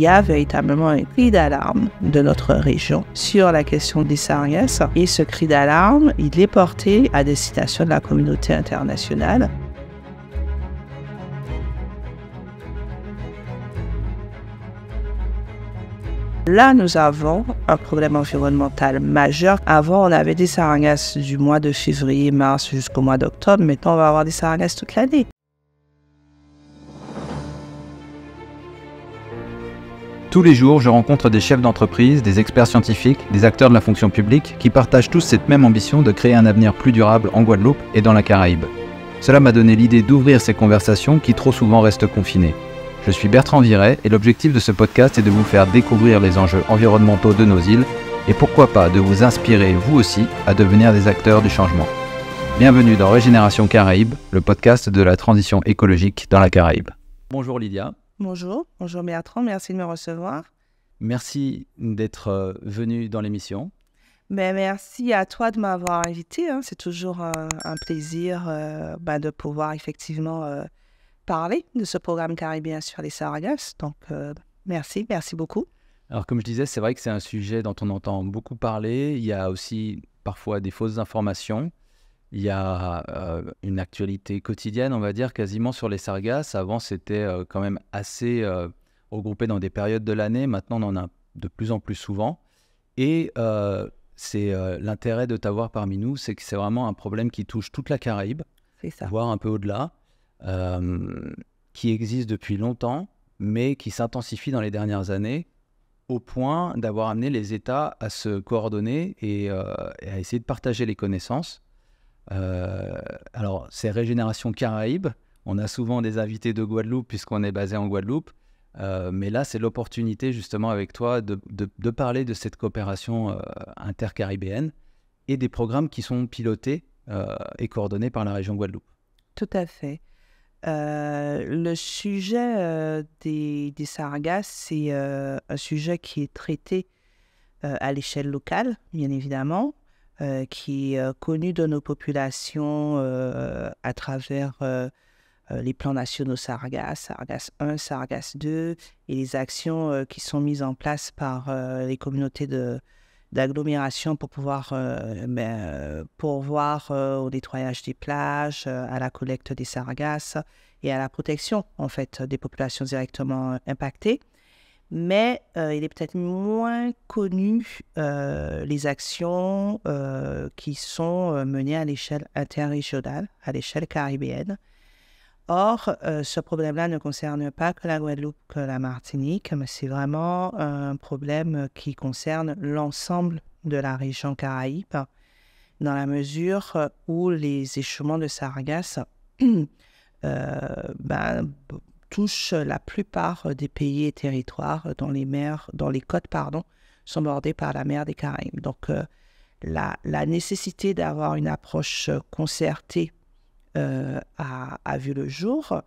Il y a véritablement un cri d'alarme de notre région sur la question des sargasses et ce cri d'alarme, il est porté à destination de la communauté internationale. Là, nous avons un problème environnemental majeur. Avant, on avait des sargasses du mois de février, mars jusqu'au mois d'octobre. Maintenant, on va avoir des sargasses toute l'année. Tous les jours, je rencontre des chefs d'entreprise, des experts scientifiques, des acteurs de la fonction publique qui partagent tous cette même ambition de créer un avenir plus durable en Guadeloupe et dans la Caraïbe. Cela m'a donné l'idée d'ouvrir ces conversations qui trop souvent restent confinées. Je suis Bertrand Viret et l'objectif de ce podcast est de vous faire découvrir les enjeux environnementaux de nos îles et pourquoi pas de vous inspirer vous aussi à devenir des acteurs du changement. Bienvenue dans Régénération Caraïbe, le podcast de la transition écologique dans la Caraïbe. Bonjour Lydia. Bonjour, bonjour Bertrand, merci de me recevoir. Merci d'être euh, venu dans l'émission. Ben, merci à toi de m'avoir invité. Hein. C'est toujours euh, un, plaisir euh, ben, de pouvoir effectivement parler de ce programme caribéen sur les Saragasses. Donc, merci, merci beaucoup. Alors, comme je disais, c'est vrai que c'est un sujet dont on entend beaucoup parler. Il y a aussi parfois des fausses informations. Il y a euh, une actualité quotidienne, on va dire, quasiment sur les sargasses. Avant, c'était euh, quand même assez euh, regroupé dans des périodes de l'année. Maintenant, on en a de plus en plus souvent. Et c'est l'intérêt de t'avoir parmi nous, c'est que c'est vraiment un problème qui touche toute la Caraïbe, voire un peu au-delà, qui existe depuis longtemps, mais qui s'intensifie dans les dernières années au point d'avoir amené les États à se coordonner et, à essayer de partager les connaissances. Euh, alors, c'est Régénération Caraïbes. On a souvent des invités de Guadeloupe puisqu'on est basé en Guadeloupe. Euh, mais là, c'est l'opportunité justement avec toi de, parler de cette coopération euh, intercaribéenne et des programmes qui sont pilotés euh, et coordonnés par la région Guadeloupe. Tout à fait. le sujet des, des, sargasses, c'est un sujet qui est traité à l'échelle locale, bien évidemment, euh, qui est euh, connu de nos populations euh, à travers les plans nationaux Sargas, Sargas 1, Sargas 2 et les actions qui sont mises en place par les communautés d'agglomération pour pouvoir ben, pourvoir au nettoyage des plages, à la collecte des sargasses et à la protection en fait des populations directement impactées mais euh, il est peut-être moins connu euh, les actions euh, qui sont menées à l'échelle interrégionale, à l'échelle caribéenne. Or, ce problème-là ne concerne pas que la Guadeloupe, que la Martinique, mais c'est vraiment un problème qui concerne l'ensemble de la région Caraïbe, dans la mesure où les échouements de sargasses ben, touche euh, la plupart euh, des pays et territoires euh, dont les mers, dans les côtes pardon, sont bordées par la mer des Caraïbes. Donc, la, nécessité d'avoir une approche concertée a, vu le jour.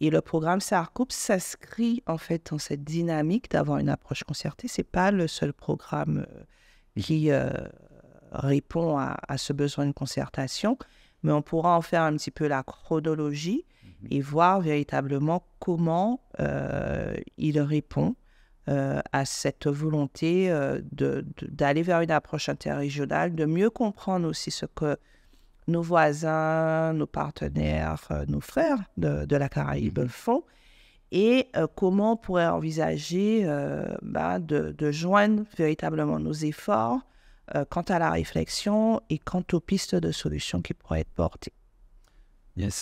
Et le programme SARCOUP s'inscrit en fait dans cette dynamique d'avoir une approche concertée. Ce n'est pas le seul programme qui répond à, ce besoin de concertation, mais on pourra en faire un petit peu la chronologie et voir véritablement comment euh, il répond euh, à cette volonté euh, d'aller vers une approche interrégionale, de mieux comprendre aussi ce que nos voisins, nos partenaires, nos frères de, de la Caraïbe mhm. font et euh, comment on pourrait envisager bah, de, joindre véritablement nos efforts quant à la réflexion et quant aux pistes de solutions qui pourraient être portées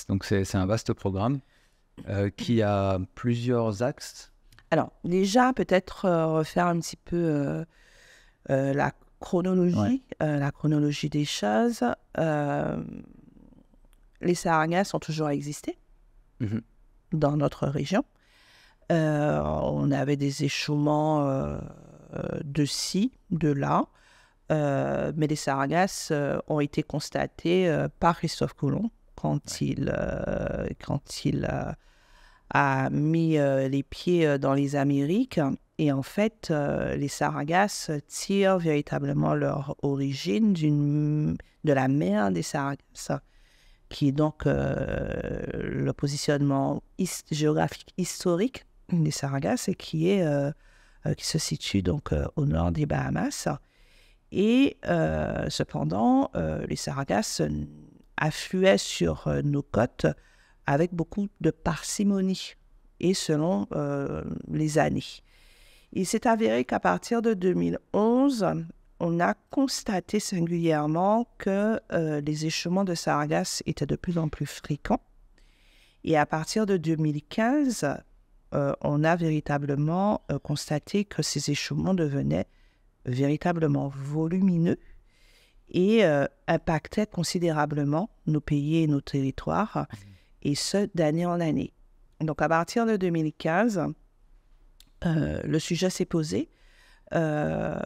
donc c'est un vaste programme euh, qui a plusieurs axes. Alors, déjà, peut-être euh, refaire un petit peu euh, la chronologie, la chronologie des choses. les sarragas ont toujours existé mm-hmm. dans notre région. on avait des échouements de ci, de là. mais les saragasses ont été constatées par Christophe Colomb quand il, euh, quand il a mis euh, les pieds euh, dans les Amériques. Et en fait, les Saragasses tirent véritablement leur origine de la mer des Saragasses, qui est donc le positionnement géographique historique des Saragasses et qui, est, qui se situe donc au nord des Bahamas. Et cependant, les Saragasses affluait sur euh, nos côtes avec beaucoup de parcimonie et selon euh, les années. Il s'est avéré qu'à partir de 2011, on a constaté singulièrement que euh, les échouements de sargasses étaient de plus en plus fréquents. Et à partir de 2015, on a véritablement constaté que ces échouements devenaient véritablement volumineux et euh, impactait considérablement nos pays et nos territoires, mmh. et ce, d'année en année. Donc à partir de 2015, euh, le sujet s'est posé. Euh,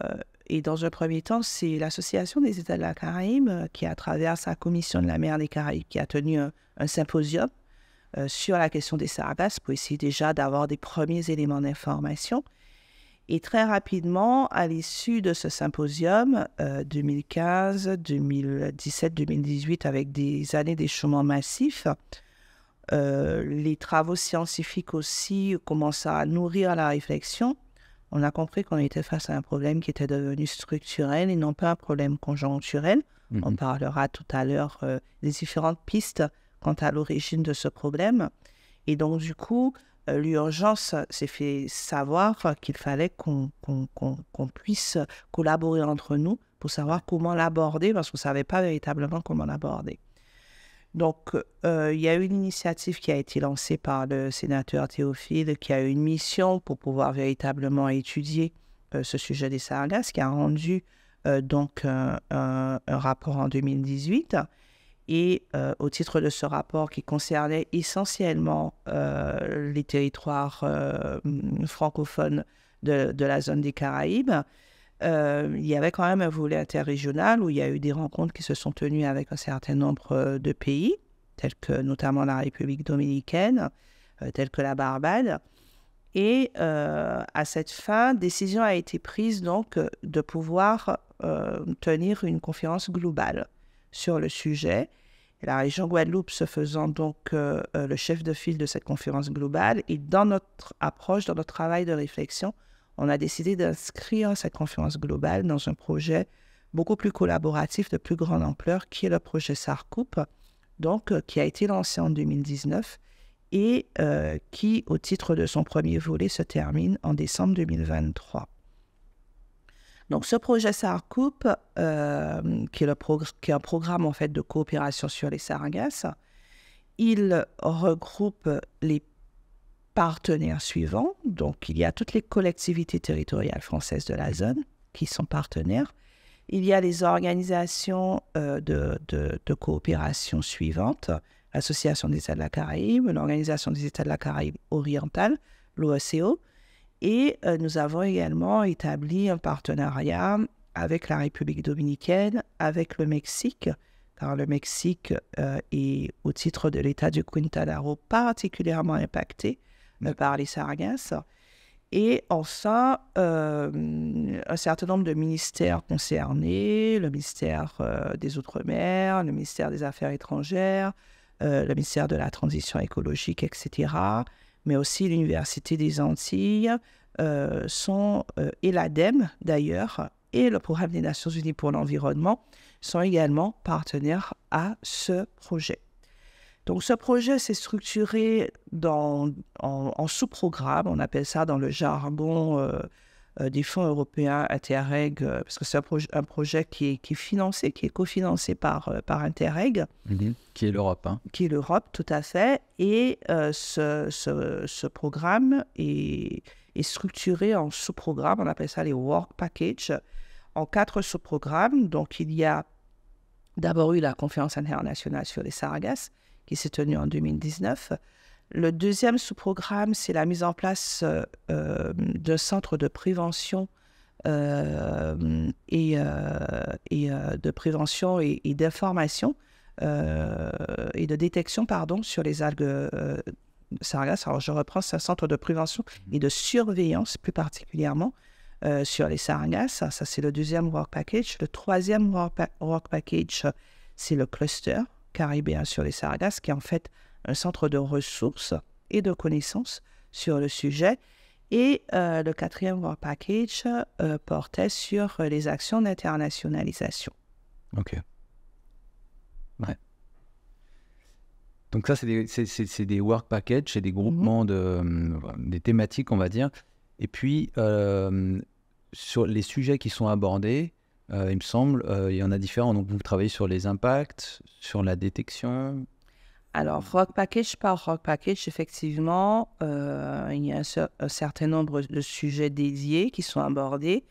et dans un premier temps, c'est l'Association des États de la Caraïbe qui, à travers sa commission de la mer des Caraïbes, qui a tenu un, symposium sur la question des sargasses pour essayer déjà d'avoir des premiers éléments d'information. Et très rapidement, à l'issue de ce symposium, 2015, 2017, 2018, avec des années d'échouement massif, euh, les travaux scientifiques aussi commencent à nourrir la réflexion. On a compris qu'on était face à un problème qui était devenu structurel et non pas un problème conjoncturel. Mm-hmm. On parlera tout à l'heure euh, des différentes pistes quant à l'origine de ce problème. Et donc, du coup, euh, l'urgence s'est fait savoir qu'il fallait qu'on puisse collaborer entre nous pour savoir comment l'aborder, parce qu'on ne savait pas véritablement comment l'aborder. Donc, euh, il y a eu une initiative qui a été lancée par le sénateur Théophile, qui a eu une mission pour pouvoir véritablement étudier euh, ce sujet des sargasses, qui a rendu donc un, rapport en 2018. Et euh, au titre de ce rapport qui concernait essentiellement euh, les territoires euh, francophones de, la zone des Caraïbes, il y avait quand même un volet interrégional où il y a eu des rencontres qui se sont tenues avec un certain nombre de pays, tels que notamment la République dominicaine, tels que la Barbade. Et à cette fin, décision a été prise donc de pouvoir tenir une conférence globale sur le sujet la région Guadeloupe se faisant donc euh, euh, le chef de file de cette conférence globale. Et dans notre approche, dans notre travail de réflexion, on a décidé d'inscrire cette conférence globale dans un projet beaucoup plus collaboratif, de plus grande ampleur, qui est le projet SARCOUP, donc, euh, qui a été lancé en 2019 et qui, au titre de son premier volet, se termine en décembre 2023. Donc, ce projet SARCOUP, euh, qui, est un programme en fait de coopération sur les Sargasses, il regroupe les partenaires suivants. Donc, il y a toutes les collectivités territoriales françaises de la zone qui sont partenaires. Il y a les organisations euh, de, de, coopération suivantes, l'Association des États de la Caraïbe, l'Organisation des États de la Caraïbe orientale, l'OECO, et euh, nous avons également établi un partenariat avec la République dominicaine, avec le Mexique, car le Mexique euh, est, au titre de l'État du Quintana Roo, particulièrement impacté euh, par les sargasses. Et enfin, un certain nombre de ministères concernés, le ministère des Outre-mer, le ministère des Affaires étrangères, le ministère de la Transition écologique, etc., mais aussi l'Université des Antilles, euh, sont, euh, et l'ADEME d'ailleurs, et le Programme des Nations Unies pour l'environnement sont également partenaires à ce projet. Donc ce projet s'est structuré dans, en, en sous-programme, on appelle ça dans le jargon euh, euh, des fonds européens Interreg, euh, parce que c'est un, projet qui est, financé, qui est cofinancé par, euh, par Interreg. Mhm. Qui est l'Europe. Hein. Qui est l'Europe, tout à fait. Et ce, programme est, est structuré en sous-programmes, on appelle ça les work packages, en quatre sous-programmes. Donc il y a d'abord eu la conférence internationale sur les Sargasses, qui s'est tenue en 2019. Le deuxième sous-programme, c'est la mise en place euh, euh, d'un centre euh, de prévention et, de prévention et, d'information et de détection pardon sur les algues sargasses. Alors je reprends, c'est un centre de prévention mmh. et de surveillance plus particulièrement sur les sargasses. Ça, c'est le deuxième work package. Le troisième work, package, c'est le cluster caribéen sur les sargasses, qui en fait un centre de ressources et de connaissances sur le sujet. Et euh, le quatrième Work Package euh, portait sur euh, les actions d'internationalisation. OK. Ouais. Donc ça, c'est des, work packages, c'est des groupements de, des thématiques, on va dire. Et puis, sur les sujets qui sont abordés, il me semble, il y en a différents. Donc, vous travaillez sur les impacts, sur la détection, alors, Rock Package par Rock Package, effectivement, euh, il y a un, certain nombre de sujets dédiés qui sont abordés.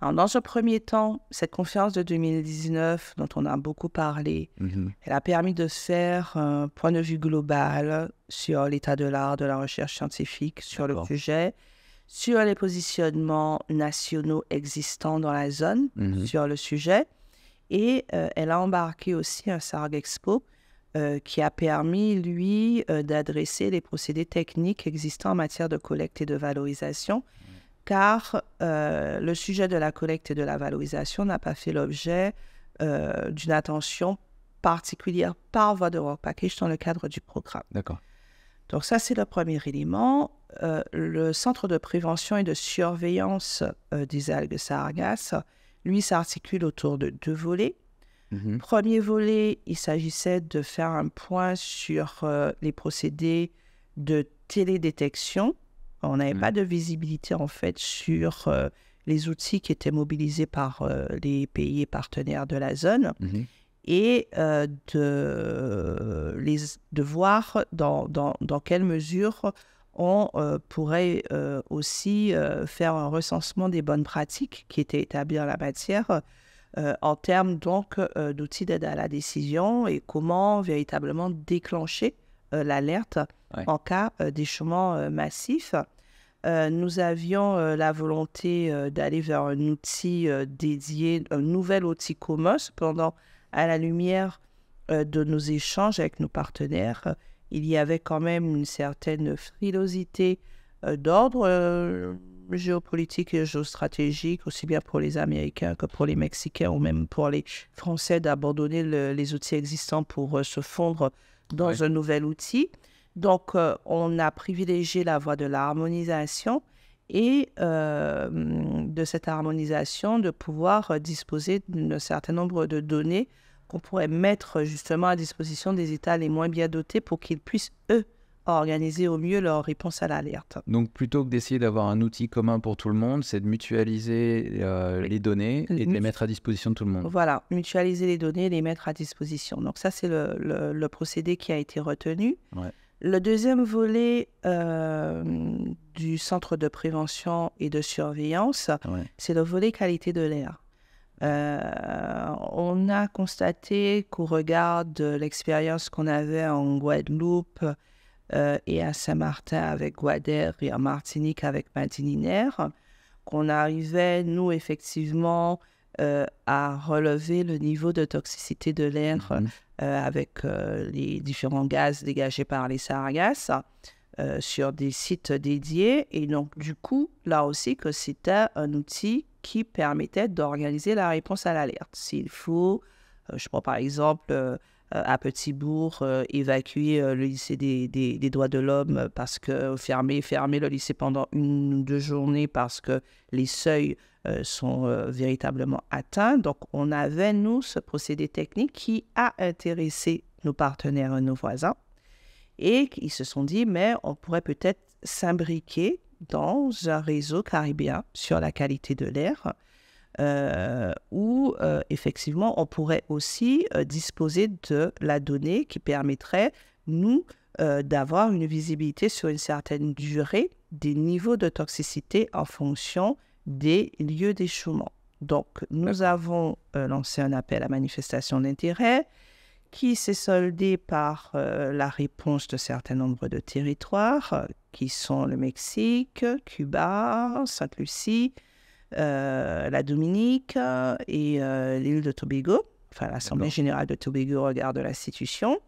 Alors, dans un premier temps, cette conférence de 2019, dont on a beaucoup parlé, mhm. elle a permis de faire un point de vue global sur l'état de l'art, de la recherche scientifique, sur le sujet, sur les positionnements nationaux existants dans la zone, mhm. sur le sujet. Et euh, elle a embarqué aussi un SARG Expo euh, qui a permis, lui, euh, d'adresser les procédés techniques existants en matière de collecte et de valorisation, car euh, le sujet de la collecte et de la valorisation n'a pas fait l'objet d'une attention particulière par voie de Work Package dans le cadre du programme. D'accord. Donc ça, c'est le premier élément. le Centre de prévention et de surveillance des algues sargasses, lui, s'articule autour de deux volets. Mmh Premier volet, il s'agissait de faire un point sur euh, les procédés de télédétection. On n'avait mmh. pas de visibilité en fait sur euh, les outils qui étaient mobilisés par euh, les pays partenaires de la zone mmh et de, voir dans, dans, dans quelle mesure on pourrait aussi faire un recensement des bonnes pratiques qui étaient établies en la matière euh, en termes donc euh, d'outils d'aide à la décision et comment véritablement déclencher euh, l'alerte en cas d'échouement massif. nous avions la volonté d'aller vers un outil dédié, un nouvel outil commun. Cependant, à la lumière de nos échanges avec nos partenaires, il y avait quand même une certaine frilosité d'ordre géopolitique et géostratégique, aussi bien pour les Américains que pour les Mexicains ou même pour les Français, d'abandonner les outils existants pour euh, se fondre dans un nouvel outil. Donc, euh, on a privilégié la voie de l'harmonisation et euh, de cette harmonisation, de pouvoir disposer d'un certain nombre de données qu'on pourrait mettre justement à disposition des États les moins bien dotés pour qu'ils puissent, eux, organiser au mieux leur réponse à l'alerte. Donc plutôt que d'essayer d'avoir un outil commun pour tout le monde, c'est de mutualiser euh, les données et de les mettre à disposition de tout le monde. Voilà, mutualiser les données et les mettre à disposition. Donc ça, c'est le, procédé qui a été retenu. Le deuxième volet euh, du centre de prévention et de surveillance, c'est le volet qualité de l'air. Euh, on a constaté qu'au regard de l'expérience qu'on avait en Guadeloupe, euh, et à Saint-Martin avec Guadère et à Martinique avec Madininaire, qu'on arrivait, nous, effectivement, euh, à relever le niveau de toxicité de l'air mhm. euh, avec les différents gaz dégagés par les sargasses sur des sites dédiés. Et donc, du coup, là aussi, que c'était un outil qui permettait d'organiser la réponse à l'alerte. S'il faut, je prends par exemple euh, à Petit-Bourg, euh, évacuer euh, le lycée des, des, droits de l'homme parce que fermer, fermer le lycée pendant une ou deux journées parce que les seuils sont véritablement atteints. Donc, on avait, nous, ce procédé technique qui a intéressé nos partenaires et nos voisins. Et ils se sont dit, mais on pourrait peut-être s'imbriquer dans un réseau caribéen sur la qualité de l'air euh, où euh, effectivement on pourrait aussi euh, disposer de la donnée qui permettrait, nous, d'avoir une visibilité sur une certaine durée des niveaux de toxicité en fonction des lieux d'échouement. Donc, nous avons lancé un appel à manifestation d'intérêt qui s'est soldé par la réponse de certains nombres de territoires, qui sont le Mexique, Cuba, Sainte-Lucie, euh, la Dominique euh, et euh, l'île de Tobago. Enfin, l'Assemblée générale de Tobago regarde l'institution.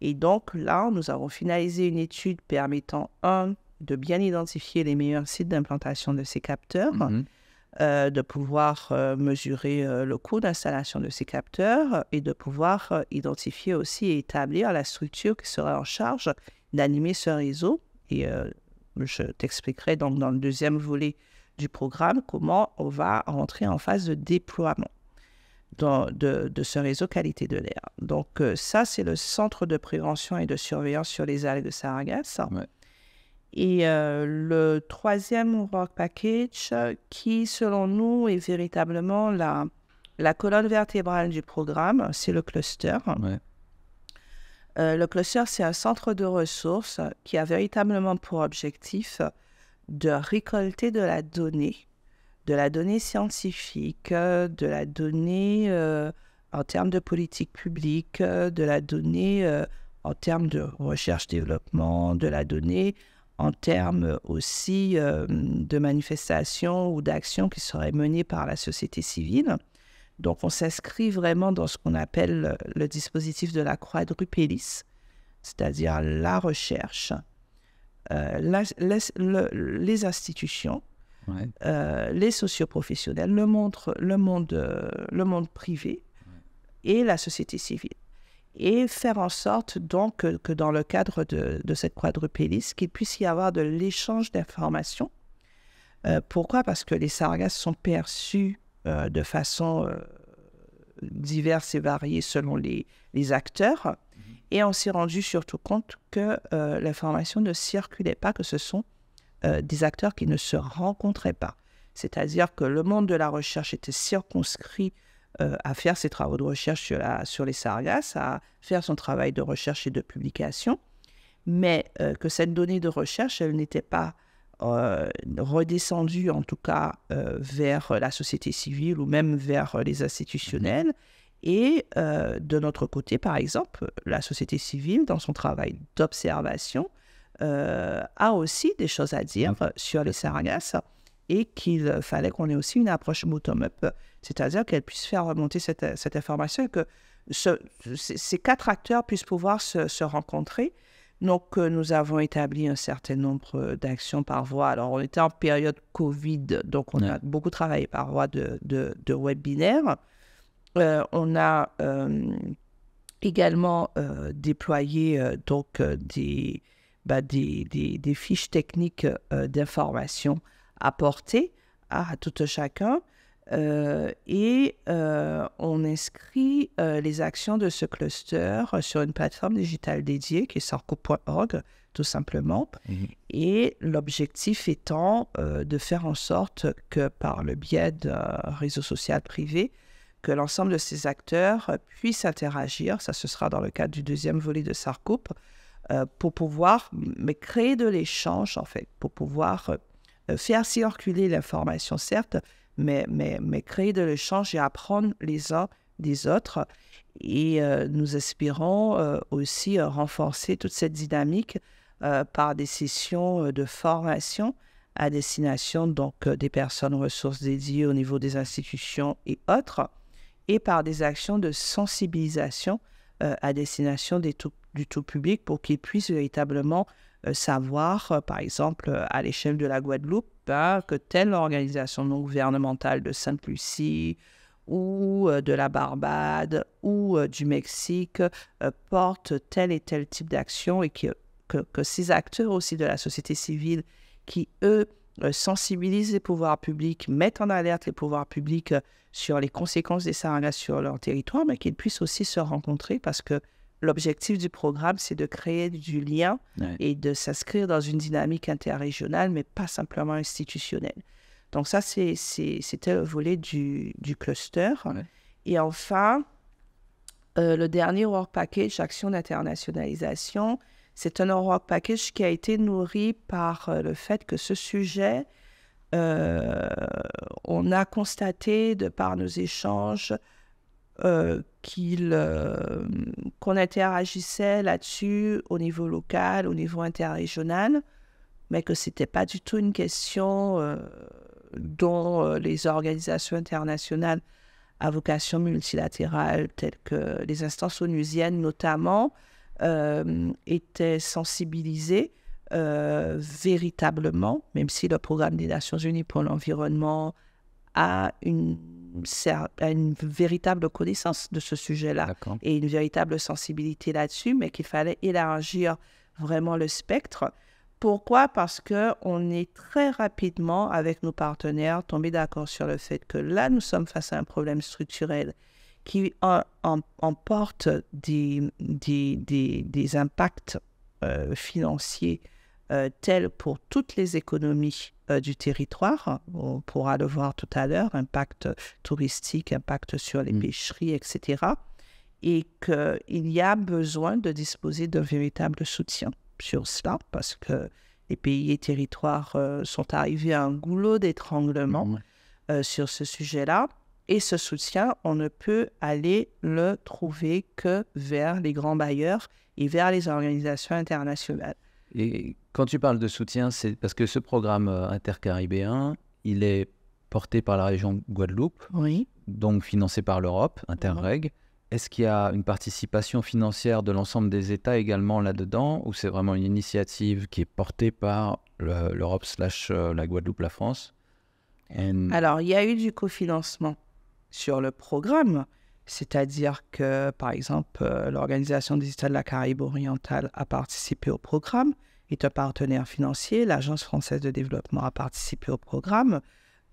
Et donc là, nous avons finalisé une étude permettant, un, de bien identifier les meilleurs sites d'implantation de ces capteurs, mhm. de pouvoir mesurer le coût d'installation de ces capteurs et de pouvoir identifier aussi et établir la structure qui sera en charge d'animer ce réseau. Et je t'expliquerai donc dans le deuxième volet du programme, comment on va rentrer en phase de déploiement de, ce réseau qualité de l'air. Donc euh, ça, c'est le centre de prévention et de surveillance sur les algues de Et euh, le troisième work package qui, selon nous, est véritablement la, colonne vertébrale du programme, c'est le cluster. Euh, le cluster, c'est un centre de ressources qui a véritablement pour objectif de récolter de la donnée, de la donnée scientifique, euh, de la donnée euh, en termes de politique publique, euh, de la donnée en termes de recherche-développement, de la donnée en termes aussi de manifestations ou d'actions qui seraient menées par la société civile. Donc on s'inscrit vraiment dans ce qu'on appelle le dispositif de la croix c'est-à-dire la recherche, euh, les, institutions, euh, les socioprofessionnels, le monde, le monde, euh, le monde privé et la société civile et faire en sorte donc que, dans le cadre de, cette quadrupélie qu'il puisse y avoir de l'échange d'informations. pourquoi Parce que les sargasses sont perçues de façon diverse et variée selon les, les acteurs. Et on s'est rendu surtout compte que euh, l'information ne circulait pas, que ce sont euh, des acteurs qui ne se rencontraient pas. C'est-à-dire que le monde de la recherche était circonscrit euh, à faire ses travaux de recherche sur, sur les sargasses, à faire son travail de recherche et de publication, mais que cette donnée de recherche, elle n'était pas redescendue, en tout cas, vers la société civile ou même vers les institutionnels. Et euh, de notre côté, par exemple, la société civile, dans son travail d'observation, euh, a aussi des choses à dire sur les sargasses et qu'il fallait qu'on ait aussi une approche bottom-up, c'est-à-dire qu'elle puisse faire remonter cette, information et que ces quatre acteurs puissent pouvoir se, rencontrer. Donc, euh, nous avons établi un certain nombre d'actions par voie. Alors, on était en période Covid, donc on a beaucoup travaillé par voie de, de, de webinaires. Euh, on a euh, également euh, déployé donc bah, des, fiches techniques d'information apportées à tout chacun. et on inscrit les actions de ce cluster sur une plateforme digitale dédiée qui est sarco.org, tout simplement. Mhm. Et l'objectif étant de faire en sorte que par le biais d'un réseau social privé, que l'ensemble de ces acteurs euh, puissent interagir, ça ce sera dans le cadre du deuxième volet de Sarcoupe, euh, pour pouvoir mais créer de l'échange en fait, pour pouvoir euh, faire circuler l'information certes, mais, mais, mais créer de l'échange et apprendre les uns des autres. Et nous espérons aussi renforcer toute cette dynamique par des sessions de formation à destination donc des personnes ressources dédiées au niveau des institutions et autres et par des actions de sensibilisation euh, à destination des du tout public pour qu'ils puissent véritablement euh, savoir, euh, par exemple, à l'échelle de la Guadeloupe, hein, que telle organisation non gouvernementale de Sainte-Lucie ou de la Barbade ou du Mexique porte tel et tel type d'action et que, que ces acteurs aussi de la société civile qui, eux, euh, sensibiliser les pouvoirs publics, mettre en alerte les pouvoirs publics euh, sur les conséquences des Sahara sur leur territoire, mais qu'ils puissent aussi se rencontrer parce que l'objectif du programme, c'est de créer du lien et de s'inscrire dans une dynamique interrégionale, mais pas simplement institutionnelle. Donc ça, c'était le volet du, cluster. Et enfin, euh, le dernier Work Package, action d'internationalisation, c'est un Europe package qui a été nourri par euh, le fait que ce sujet, euh, on a constaté de par nos échanges euh, qu'on interagissait là-dessus au niveau local, au niveau interrégional, mais que ce n'était pas du tout une question dont les organisations internationales à vocation multilatérale, telles que les instances onusiennes notamment, euh, était étaient euh, véritablement, même si le programme des Nations Unies pour l'environnement a une, une véritable connaissance de ce sujet-là et une véritable sensibilité là-dessus, mais qu'il fallait élargir vraiment le spectre. Pourquoi Parce que on est très rapidement avec nos partenaires tombé d'accord sur le fait que là nous sommes face à un problème structurel qui emporte des, des, des, des impacts euh, financiers euh, tels pour toutes les économies euh, du territoire. On pourra le voir tout à l'heure, impact touristique, impact sur les mm. pêcheries, etc. Et qu'il y a besoin de disposer d'un véritable soutien sur cela parce que les pays et territoires sont arrivés à un goulot d'étranglement mm, sur ce sujet-là et ce soutien, on ne peut aller le trouver que vers les grands bailleurs et vers les organisations internationales. Et quand tu parles de soutien, c'est parce que ce programme euh, intercaribéen, il est porté par la région Guadeloupe, oui. donc financé par l'Europe, Interreg. Est-ce qu'il y a une participation financière de l'ensemble des États également là-dedans, ou c'est vraiment une initiative qui est portée par l'Europe slash euh, la Guadeloupe, la France Alors, il y a eu du cofinancement sur le programme. C'est-à-dire que, par exemple, euh, l'Organisation des États de la Caraïbe orientale a participé au programme, est un partenaire financier, l'Agence française de développement a participé au programme,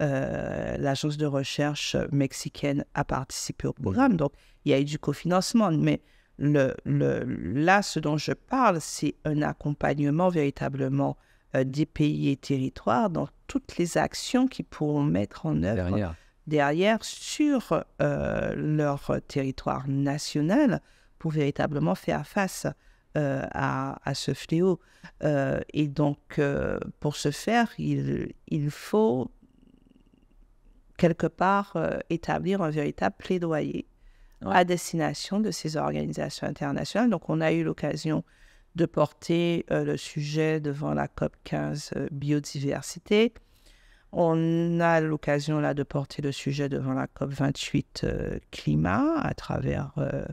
euh, l'Agence de recherche mexicaine a participé au programme. Donc, il y a eu du cofinancement. Mais le, là, ce dont je parle, c'est un accompagnement véritablement euh, des pays et territoires dans toutes les actions qu'ils pourront mettre en œuvre derrière sur euh, leur territoire national pour véritablement faire face euh, à, ce fléau. Euh, et donc, pour ce faire, il, il faut quelque part établir un véritable plaidoyer à destination de ces organisations internationales. Donc, on a eu l'occasion de porter le sujet devant la COP 15 biodiversité. On a l'occasion là de porter le sujet devant la COP28 euh, climat à travers, euh,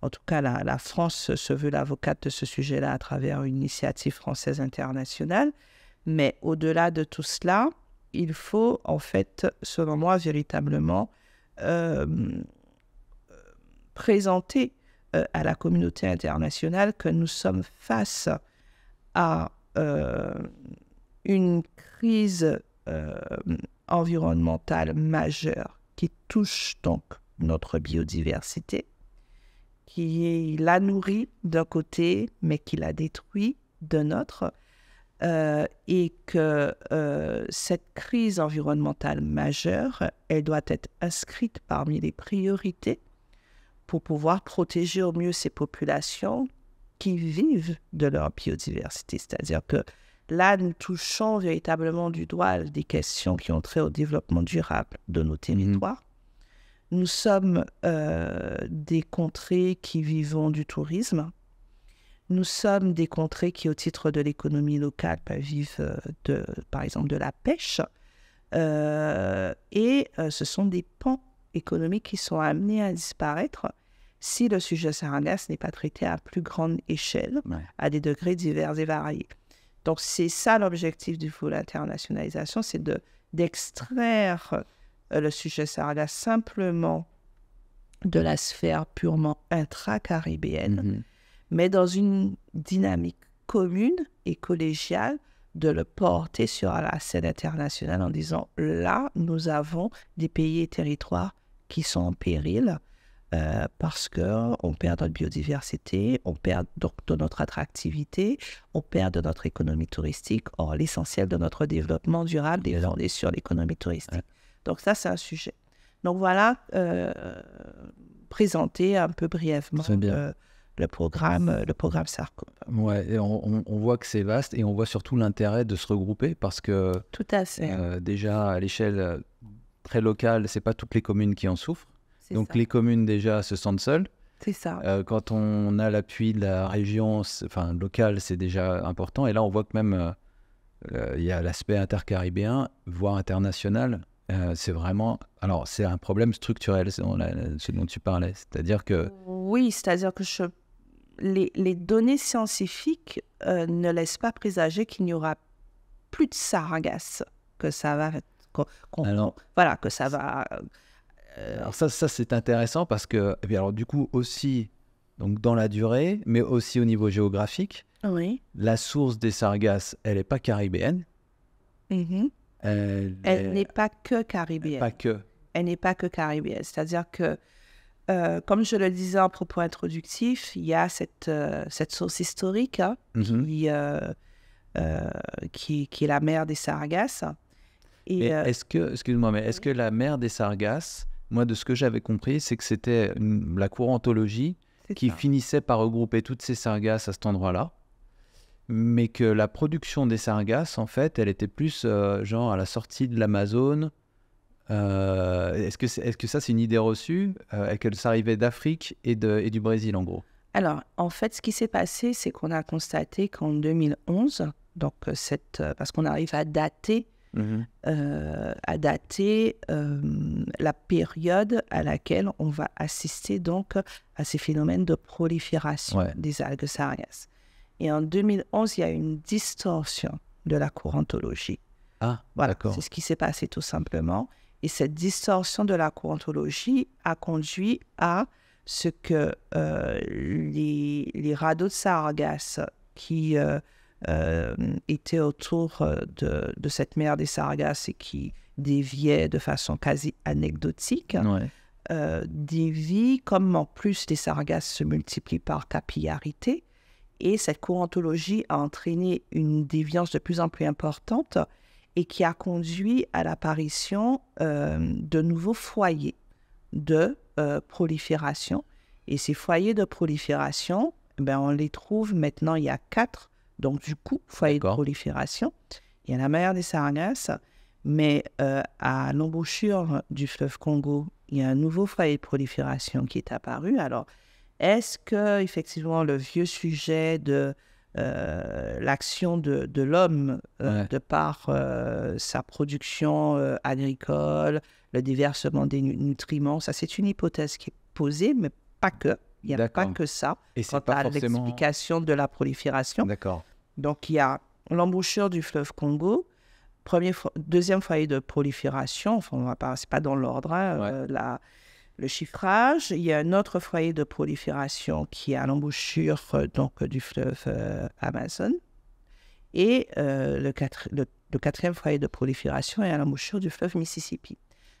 en tout cas la, France se veut l'avocate de ce sujet-là à travers une initiative française internationale. Mais au-delà de tout cela, il faut en fait, selon moi, véritablement euh, présenter à la communauté internationale que nous sommes face à une crise euh, environnementale majeure qui touche donc notre biodiversité, qui la nourrit d'un côté, mais qui la détruit d'un autre, euh, et que euh, cette crise environnementale majeure, elle doit être inscrite parmi les priorités pour pouvoir protéger au mieux ces populations qui vivent de leur biodiversité. C'est-à-dire que Là, nous touchons véritablement du doigt des questions qui ont trait au développement durable de nos territoires. Mm-hmm. Nous sommes euh, des contrées qui vivent du tourisme. Nous sommes des contrées qui, au titre de l'économie locale, bah, vivent, euh, de, par exemple, de la pêche. Euh, et ce sont des pans économiques qui sont amenés à disparaître si le sujet sarangas n'est pas traité à plus grande échelle, à des degrés divers et variés. Donc, c'est ça l'objectif du Fonds internationalisation, c'est de, d'extraire euh, le sujet Sahara simplement de la sphère purement intra-caribéenne, mhm. mais dans une dynamique commune et collégiale de le porter sur la scène internationale en disant là, nous avons des pays et territoires qui sont en péril. Euh, parce qu'on perd notre biodiversité, on perd donc notre attractivité, on perd de notre économie touristique. Or, l'essentiel de notre développement durable est sur l'économie touristique. Donc ça, c'est un sujet. Donc voilà, euh, présenter un peu brièvement euh, le programme, euh, le programme Sarko. on, voit que c'est vaste et on voit surtout l'intérêt de se regrouper parce que déjà à l'échelle très locale, c'est pas toutes les communes qui en souffrent. Donc les communes déjà se sentent seules. C'est ça. Euh, quand on a l'appui de la région, enfin locale, c'est déjà important. Et là, on voit que même euh, euh, il y a l'aspect intercaribéen, voire international. c'est vraiment. Alors, c'est un problème structurel, ce dont tu parlais. C'est-à-dire que. Oui, c'est-à-dire que je... les, données scientifiques ne laissent pas présager qu'il n'y aura plus de sargasses, que ça va. voilà, que ça va euh, alors ça, ça c'est intéressant parce que, eh bien alors du coup aussi, donc dans la durée, mais aussi au niveau géographique, la source des sargasses, elle n'est pas caribéenne. Mhm. Elle, n'est pas que caribéenne. Pas que. Elle n'est pas que caribéenne. C'est-à-dire que, euh, comme je le disais en propos introductif, il y a cette, euh, cette source historique hein, mhm. qui, qui, qui, est la mer des sargasses. Et est-ce que, excuse-moi, mais est-ce que la mer des sargasses, moi, de ce que j'avais compris, c'est que c'était la courantologie qui finissait par regrouper toutes ces sargasses à cet endroit-là, mais que la production des sargasses, en fait, elle était plus euh, genre à la sortie de l'Amazone. Euh, est-ce que, est, que ça, c'est une idée reçue euh, Et qu'elle s'arrivait d'Afrique et, du Brésil, en gros alors, en fait, ce qui s'est passé, c'est qu'on a constaté qu'en 2011, donc euh, parce qu'on arrive à dater Mhm. Euh, à dater euh, la période à laquelle on va assister donc à ces phénomènes de prolifération des algues sargasses. Et en 2011, il y a une distorsion de la courantologie. Ah, voilà, C'est ce qui s'est passé tout simplement. Et cette distorsion de la courantologie a conduit à ce que euh, les, les radeaux de sargasses qui euh, était autour euh, de, cette mer des Sargasses et qui déviait de façon quasi anecdotique. Euh, dévie, comme en plus les sargasses se multiplient par capillarité, et cette courantologie a entraîné une déviance de plus en plus importante et qui a conduit à l'apparition de nouveaux foyers de prolifération. Et ces foyers de prolifération, eh ben, on les trouve maintenant, il y a quatre donc, du coup, foyer de prolifération. Il y a la mer des Sargasses, mais euh, à l'embouchure du fleuve Congo, il y a un nouveau foyer de prolifération qui est apparu. Alors, est-ce que effectivement le vieux sujet de euh, l'action de, l'homme euh, de par sa production agricole, le déversement des nutriments. Ça, c'est une hypothèse qui est posée, mais pas que. Il n'y a pas que ça. Et c'est pas l'explication de la prolifération. D'accord. Donc, il y a l'embouchure du fleuve Congo, premier deuxième foyer de prolifération, enfin, on n'est pas, pas dans l'ordre, hein, euh, la... le chiffrage. Il y a un autre foyer de prolifération qui est à l'embouchure euh, donc, du fleuve euh, Amazon. Et le, quatrième foyer de prolifération est à l'embouchure du fleuve Mississippi.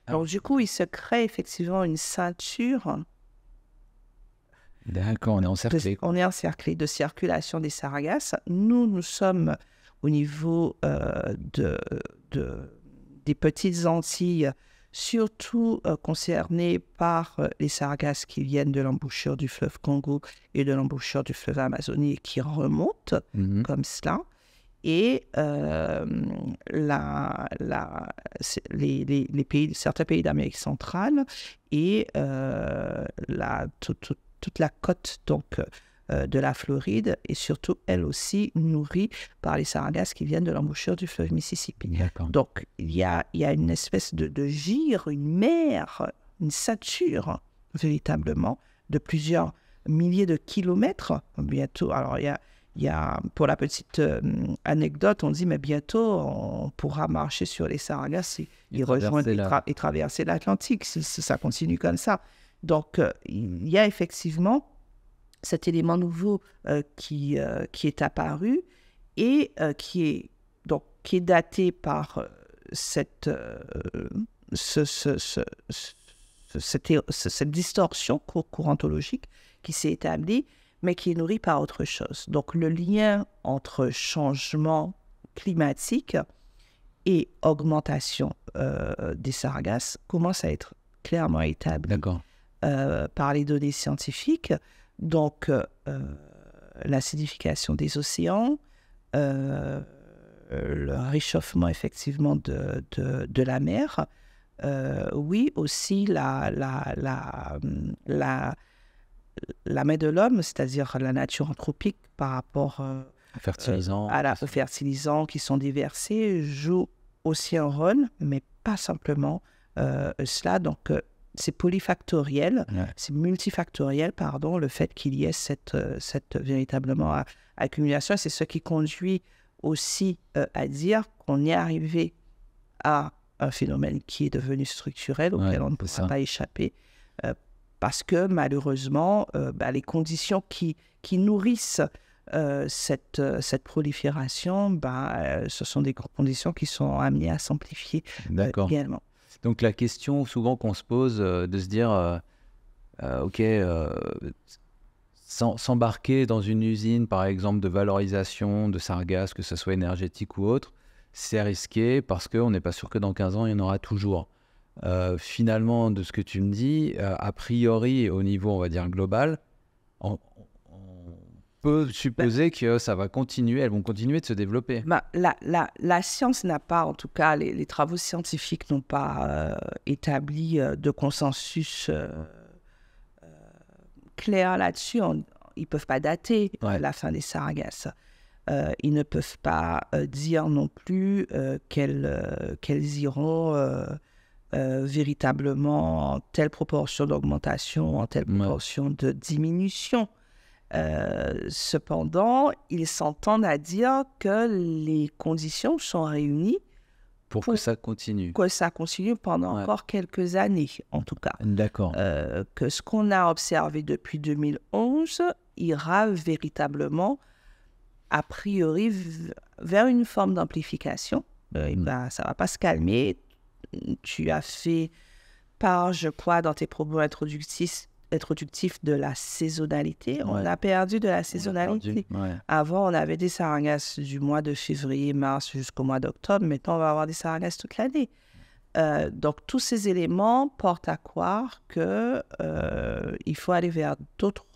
Ah. Donc, du coup, il se crée effectivement une ceinture D'accord, on est encerclé. on est encerclé de circulation des sargasses. Nous, nous sommes au niveau euh, de, de, des petites Antilles, surtout concernés euh, concernées par euh, les sargasses qui viennent de l'embouchure du fleuve Congo et de l'embouchure du fleuve Amazonie qui remontent mhm. comme cela. Et la, la, les, pays, certains pays d'Amérique centrale et la, toute la côte donc euh, euh, de la Floride et surtout elle aussi nourrie par les sargasses qui viennent de l'embouchure du fleuve Mississippi. Donc il y a, y a une espèce de, de gire, une mer, une ceinture véritablement de plusieurs milliers de kilomètres bientôt. Alors il y a il y a, pour la petite euh, anecdote, on dit, mais bientôt, on pourra marcher sur les Sargasses et, rejoindre, et, traverser l'Atlantique ça continue comme ça. Donc, euh, il y a effectivement cet élément nouveau euh, euh, qui, est apparu et qui, est, qui est daté par cette, cette, distorsion courantologique qui s'est établie, mais qui est nourrie par autre chose. Donc, le lien entre changement climatique et augmentation des sargasses commence à être clairement établi. D'accord. Euh, par les données scientifiques. Donc, euh, euh, l'acidification des océans, le réchauffement effectivement de, de, la mer. oui, aussi la, la, la, la, la main de l'homme, c'est-à-dire la nature anthropique par rapport à la, aux fertilisants qui sont diversés joue aussi un rôle, mais pas simplement cela. Donc, c'est c'est multifactoriel, pardon, le fait qu'il y ait cette, euh, cette véritablement accumulation. C'est ce qui conduit aussi euh, à dire qu'on est arrivé à un phénomène qui est devenu structurel, auquel on ne peut pas échapper, euh, parce que malheureusement, bah, les conditions qui, qui nourrissent cette, cette prolifération, bah, ce sont des conditions qui sont amenées à s'amplifier également. Donc la question souvent qu'on se pose euh, de se dire, euh, euh, ok, s'embarquer dans une usine, par exemple, de valorisation de sargasses, que ce soit énergétique ou autre, c'est risqué parce qu'on n'est pas sûr que dans 15 ans, il y en aura toujours. finalement, de ce que tu me dis, a priori, au niveau, on va dire, global, en, bah, supposer que ça va continuer, elles vont continuer de se développer. Bah, la, science n'a pas, en tout cas, les, travaux scientifiques n'ont pas euh, établi euh, de consensus euh, clair là-dessus. ils ne peuvent pas dater la fin des sargasses. ils ne peuvent pas dire non plus qu'elles iront véritablement en telle proportion d'augmentation, en telle proportion de diminution. Euh, cependant, ils s'entendent à dire que les conditions sont réunies pour, que ça continue. Que ça continue pendant encore quelques années, en tout cas. D'accord. Euh, que ce qu'on a observé depuis 2011 ira véritablement, a priori, vers une forme d'amplification. Euh, hmm. ben, ça ne va pas se calmer. Tu as fait part, je crois, dans tes propos introductifs, introductif de la saisonnalité. On a perdu de la saisonnalité. Avant, on avait des sargasses du mois de février, mars jusqu'au mois d'octobre. Maintenant, on va avoir des sargasses toute l'année. Euh, donc, tous ces éléments portent à croire qu'il euh, faut aller vers d'autres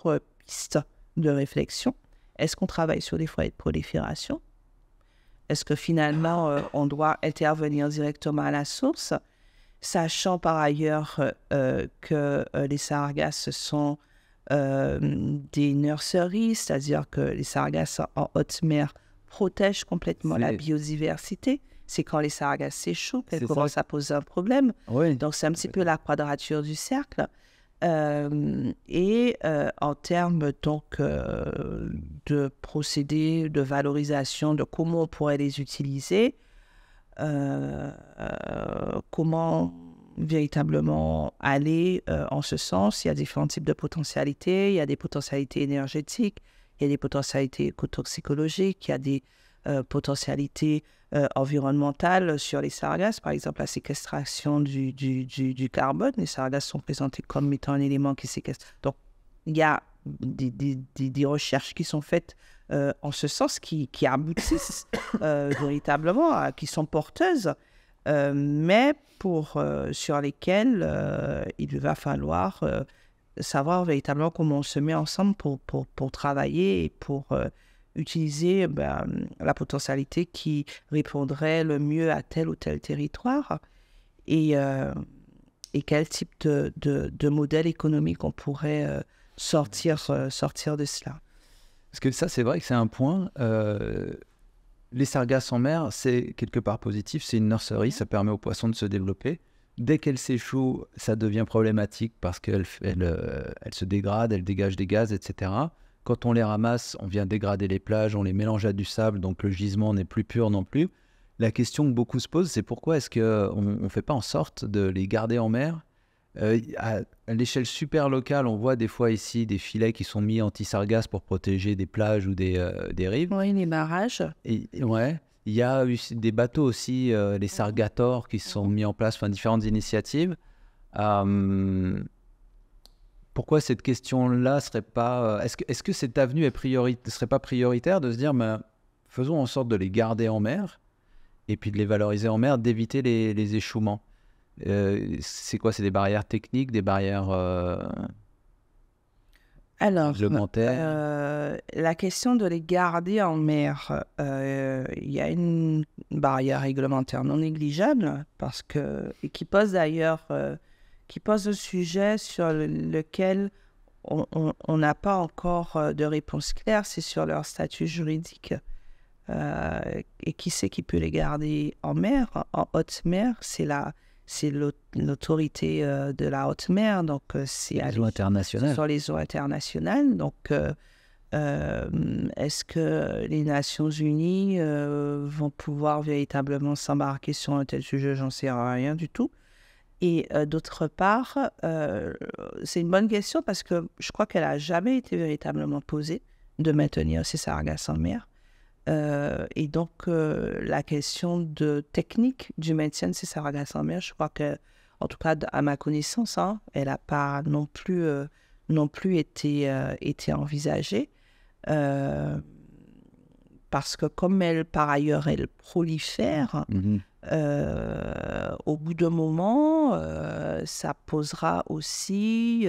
pistes de réflexion. Est-ce qu'on travaille sur des foyers de prolifération? Est-ce que finalement, euh, on doit intervenir directement à la source? sachant par ailleurs euh, que euh, les sargasses sont euh, des nurseries, c'est-à-dire que les sargasses en haute mer protègent complètement la biodiversité. C'est quand les sargasses s'échouent qu'elles commencent ça. à poser un problème. Donc c'est un petit peu la quadrature du cercle. et en termes donc de procédés de valorisation, de comment on pourrait les utiliser, euh, euh, comment véritablement aller euh, en ce sens. Il y a différents types de potentialités. Il y a des potentialités énergétiques, il y a des potentialités écotoxicologiques, il y a des potentialités environnementales sur les sargasses, par exemple la séquestration du, du, du, carbone. Les sargasses sont présentées comme étant un élément qui séquestre. Donc, il y a des, des, des recherches qui sont faites euh, en ce sens qui, aboutissent euh, véritablement, qui sont porteuses, euh, mais pour, sur lesquelles il va falloir savoir véritablement comment on se met ensemble pour, pour, travailler et pour utiliser ben, la potentialité qui répondrait le mieux à tel ou tel territoire. Et quel type de, modèle économique on pourrait sortir, sortir de cela. Parce que ça, c'est vrai que c'est un point. Euh, les sargasses en mer, c'est quelque part positif, c'est une nurserie, ça permet aux poissons de se développer. Dès qu'elles s'échouent, ça devient problématique parce qu'elles euh, se dégradent, elles dégagent des gaz, etc. Quand on les ramasse, on vient dégrader les plages, on les mélange à du sable, donc le gisement n'est plus pur non plus. La question que beaucoup se posent, c'est pourquoi est-ce qu'on euh, ne fait pas en sorte de les garder en mer euh, à, l'échelle super locale, on voit des fois ici des filets qui sont mis anti-sargasses pour protéger des plages ou des, euh, des rives. Oui, les barrages. Et, ouais. Il y a eu des bateaux aussi, euh, les sargators qui sont mis en place, enfin différentes initiatives. Hum, pourquoi cette question-là serait pas. Est-ce que, est-ce que cette avenue est priori... ne serait pas prioritaire de se dire, mais ben, faisons en sorte de les garder en mer et puis de les valoriser en mer, d'éviter les, les échouements euh, c'est quoi C'est des barrières techniques, des barrières euh, réglementaires euh, La question de les garder en mer, il y a une barrière réglementaire non négligeable parce que et qui pose d'ailleurs qui pose un sujet sur lequel on n'a pas encore de réponse claire, c'est sur leur statut juridique. et qui c'est qui peut les garder en mer, en haute mer C'est la, c'est l'autorité euh, de la haute mer, donc euh, c'est sur les eaux internationales, donc euh, est-ce que les Nations Unies vont pouvoir véritablement s'embarquer sur un tel sujet J'en sais rien du tout. Et d'autre part, c'est une bonne question parce que je crois qu'elle n'a jamais été véritablement posée de maintenir ces sargasses en mer. Euh, et donc, euh, la question de technique du maintien de ces grâce en mère, je crois que, en tout cas, à ma connaissance, hein, elle n'a pas non plus, euh, non plus été, été envisagée. parce que comme elle, par ailleurs, elle prolifère, mmh au bout d'un moment, ça posera aussi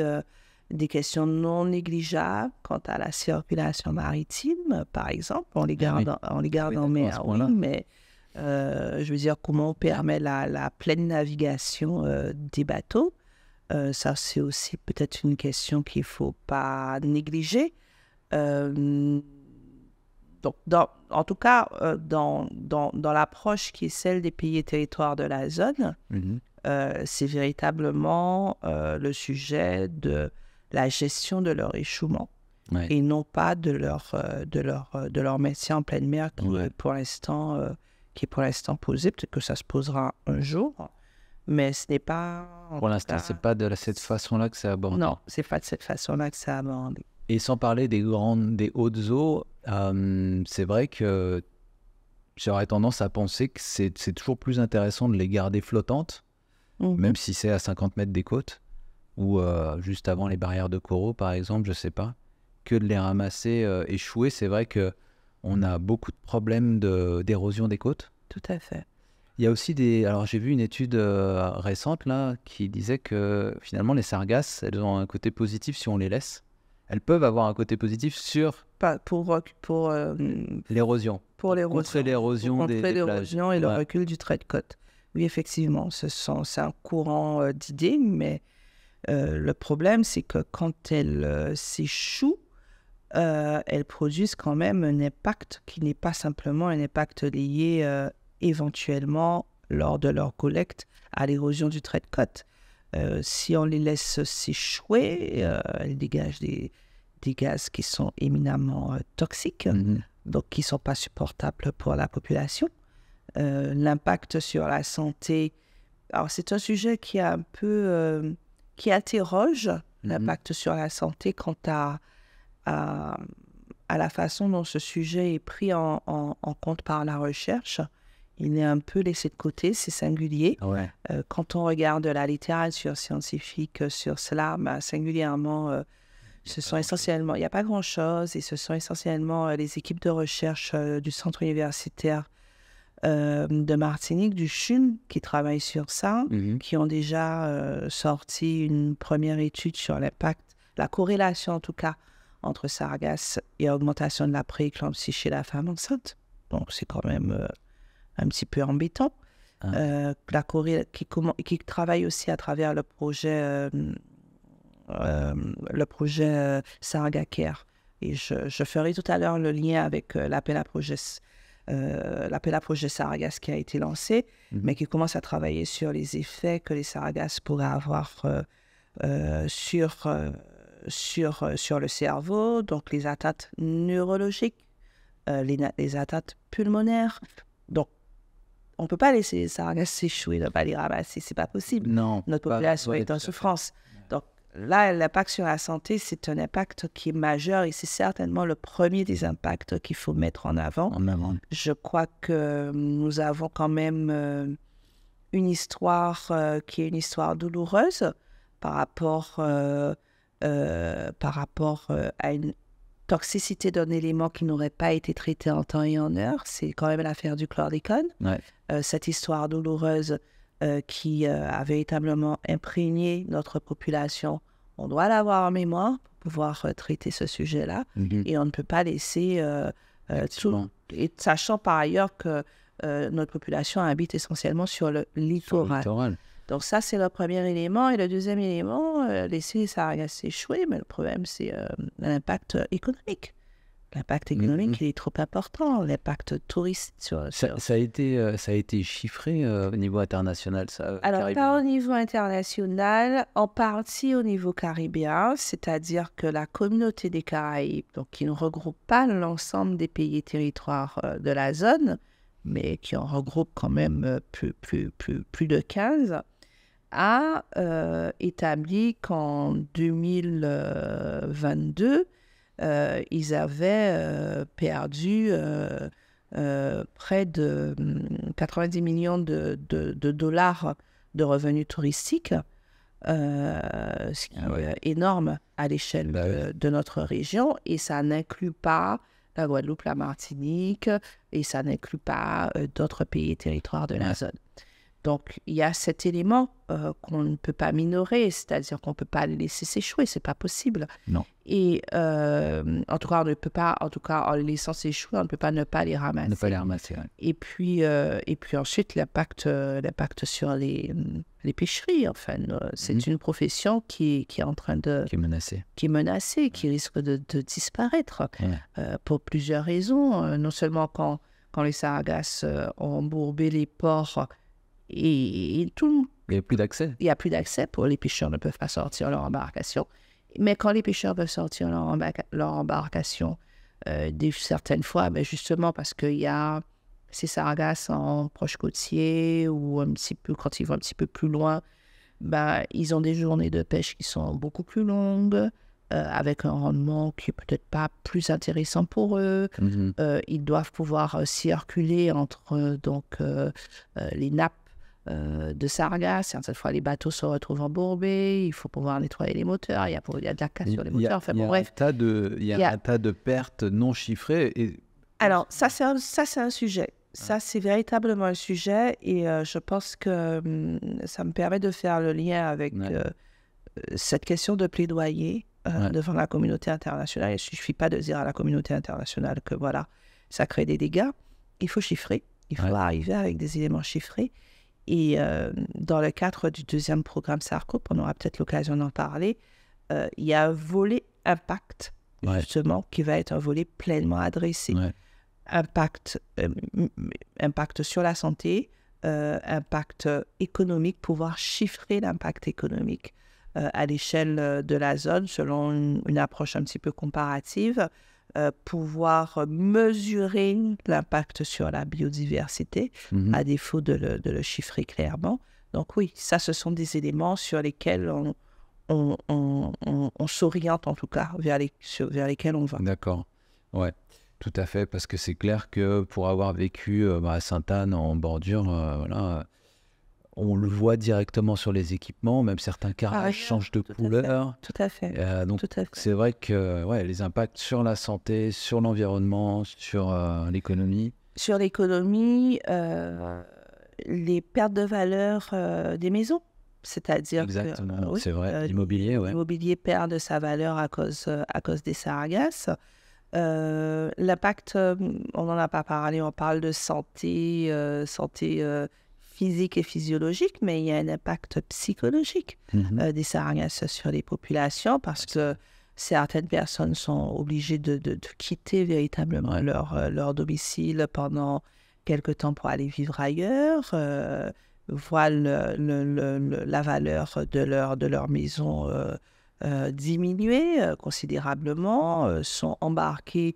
des questions non négligeables quant à la circulation maritime, par exemple. On les ah garde, en, les garde en mer, oui, mais euh, je veux dire, comment on permet la, la pleine navigation euh, des bateaux euh, Ça, c'est aussi peut-être une question qu'il ne faut pas négliger. donc, dans, en tout cas, dans, dans, dans l'approche qui est celle des pays et territoires de la zone, mmh c'est véritablement le sujet de la gestion de leur échouement et non pas de leur, euh, de leur, euh, de leur métier en pleine mer qui, est pour l'instant, euh, qui est pour l'instant posé. Peut-être que ça se posera un jour, mais ce n'est pas. Pour l'instant, c'est pas de cette façon-là que c'est abordé. Non, c'est pas de cette façon-là que c'est abordé. Et sans parler des, grandes, des hautes eaux, c'est vrai que j'aurais tendance à penser que c'est toujours plus intéressant de les garder flottantes, mhm. même si c'est à 50 mètres des côtes ou euh, juste avant les barrières de coraux, par exemple, je ne sais pas, que de les ramasser euh, échouer, C'est vrai que on a beaucoup de problèmes d'érosion des côtes. Tout à fait. Il y a aussi des. Alors j'ai vu une étude euh, récente là qui disait que finalement les sargasses, elles ont un côté positif si on les laisse. Elles peuvent avoir un côté positif sur. Pas pour pour l'érosion. Pour l'érosion. Contre l'érosion des, l'érosion et le recul du trait de côte. Oui, effectivement, c'est un courant d'idées, mais euh, le problème, c'est que quand elles euh, s'échouent, euh, elles produisent quand même un impact qui n'est pas simplement un impact lié éventuellement lors de leur collecte à l'érosion du trait de côte. si on les laisse s'échouer, elles dégagent des, gaz qui sont éminemment toxiques, mm-hmm. donc qui ne sont pas supportables pour la population. L'impact sur la santé, alors c'est un sujet qui a un peu qui interroge l'impact mm-hmm. sur la santé quant à, la façon dont ce sujet est pris en, compte par la recherche. Il est un peu laissé de côté, c'est singulier. Ah euh, quand on regarde la littérature scientifique euh, sur cela, bah, singulièrement, euh, ce sont essentiellement, il n'y a pas grand-chose, et ce sont essentiellement les équipes de recherche du centre universitaire euh, de Martinique, du CHUM, qui travaillent sur ça, mhm. qui ont déjà euh, sorti une première étude sur l'impact, la corrélation en tout cas, entre sargasse et augmentation de la prééclampsie chez la femme enceinte. Donc c'est quand même euh, un petit peu embêtant. Ah. la qui, qui, travaille aussi à travers le projet, le projet Sarga Et je, ferai tout à l'heure le lien avec l'appel à projet euh, l'appel à projet Saragas qui a été lancé, mhm. mais qui commence à travailler sur les effets que les Saragas pourraient avoir euh, euh, sur, sur, sur le cerveau, donc les atteintes neurologiques, les, les pulmonaires. Donc, on peut pas laisser saragas s'échouer, ne pas les ramasser, c'est pas possible. Non. Notre population est en souffrance là, l'impact sur la santé, c'est un impact qui est majeur et c'est certainement le premier des impacts qu'il faut mettre en avant. Je crois que euh, nous avons quand même euh, une histoire euh, qui est une histoire douloureuse par rapport, par rapport à une toxicité d'un élément qui n'aurait pas été traité en temps et en heure. C'est quand même l'affaire du chlordécone. cette histoire douloureuse euh, qui euh, a véritablement imprégné notre population. On doit l'avoir en mémoire pour pouvoir euh, traiter ce sujet-là mhm. et on ne peut pas laisser tout. Et sachant par ailleurs que notre population habite essentiellement sur le littoral. Donc ça, c'est le premier élément. Et le deuxième élément, laisser ça sargasses s'échouer, mais le problème, c'est l'impact économique. L'impact mm, économique, mm. il est trop important. L'impact touriste Sur, Ça, a été, euh, ça a été chiffré euh, au niveau international, ça euh, Alors, pas au niveau international, en partie au niveau caribéen, c'est-à-dire que la communauté des Caraïbes, donc qui ne regroupe pas l'ensemble des pays et territoires de la zone, mais qui en regroupe quand même plus, plus, de 15, a établi qu'en 2022, euh, ils avaient euh, perdu euh, près de 90 hum, millions de, dollars de revenus touristiques, ce qui ah est énorme à l'échelle bah de, notre région, et ça n'inclut pas la Guadeloupe, la Martinique, et ça n'inclut pas d'autres pays et territoires de la zone. Donc, il y a cet élément euh, qu'on ne peut pas minorer, c'est-à-dire qu'on ne peut pas les laisser s'échouer, ce n'est pas possible. Non. Et euh, en tout cas, on ne peut pas, en tout cas, en les laissant s'échouer, on ne peut pas ne pas les ramasser. Ne pas les ramasser. oui. Et puis, euh, et puis ensuite, l'impact, l'impact sur les, les pêcheries. Enfin, c'est mhm. une profession qui, qui, est en train de qui est menacée, qui est menacée, qui risque de, disparaître pour plusieurs raisons. non seulement quand quand les sargasses ont bourbé les ports et, tout. Il n'y a plus d'accès. Il n'y a plus d'accès pour les pêcheurs ne peuvent pas sortir leur embarcation. Mais quand les pêcheurs peuvent sortir leur, leur embarcation, euh, des, certaines fois, ben justement parce qu'il y a ces sargasses en proche côtier ou un petit peu, quand ils vont un petit peu plus loin, ben, ils ont des journées de pêche qui sont beaucoup plus longues, euh, avec un rendement qui est peut-être pas plus intéressant pour eux. Mhm. Euh, ils doivent pouvoir circuler entre donc, les nappes euh, de sargasses. cette fois, les bateaux se retrouvent embourbés. Il faut pouvoir nettoyer les moteurs. Il y a, il y de la casse sur les moteurs. bref. il y a, un tas de pertes non chiffrées. Alors, ça, c'est un, sujet. Ah. Ça, c'est véritablement un sujet et euh, je pense que hum, ça me permet de faire le lien avec euh, cette question de plaidoyer devant la communauté internationale. Il ne suffit pas de dire à la communauté internationale que voilà, ça crée des dégâts. Il faut chiffrer. Il faut arriver avec des éléments chiffrés. Et euh, dans le cadre du deuxième programme SARCOP, on aura peut-être l'occasion d'en parler, euh, il y a un volet impact, justement, qui va être un volet pleinement adressé. Impact, euh, impact sur la santé, impact économique, pouvoir chiffrer l'impact économique à l'échelle de la zone selon une, approche un petit peu comparative. Euh, pouvoir mesurer l'impact sur la biodiversité, mhm. à défaut de le, de le, chiffrer clairement. Donc oui, ça, ce sont des éléments sur lesquels on, on, s'oriente, en tout cas, vers, les, vers lesquels on va. D'accord, ouais. Tout à fait, parce que c'est clair que pour avoir vécu euh, bah, à Sainte-Anne en bordure, euh, voilà, on le voit directement sur les équipements, même certains carrages ah changent de couleur. tout à fait. Euh, donc c'est vrai que ouais, les impacts sur la santé, sur l'environnement, sur euh, l'économie. Sur l'économie, euh, les pertes de valeur des maisons. C'est-à-dire Exactement, ah c'est vrai, l'immobilier, L'immobilier perd de sa valeur à cause, à cause des sargasses. L'impact, on n'en a pas parlé, on parle de santé, santé physique et physiologique, mais il y a un impact psychologique mhm. euh, des sargasses sur les populations parce que certaines personnes sont obligées de, quitter véritablement leur, euh, leur domicile pendant quelque temps pour aller vivre ailleurs, euh, voient la valeur de leur, de leur maison diminuer considérablement, sont embarquées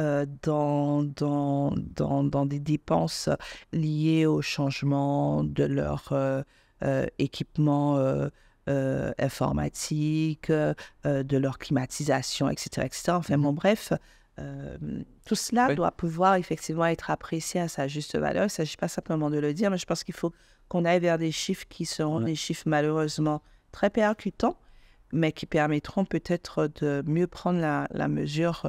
euh, dans, dans, dans, dans, des dépenses liées au changement de leur euh, euh, équipement informatique, de leur climatisation, etc. etc. Enfin bon, mmh bref. tout cela doit pouvoir effectivement être apprécié à sa juste valeur. Il ne s'agit pas simplement de le dire, mais je pense qu'il faut qu'on aille vers des chiffres qui seront des chiffres malheureusement très percutants, mais qui permettront peut-être de mieux prendre la, mesure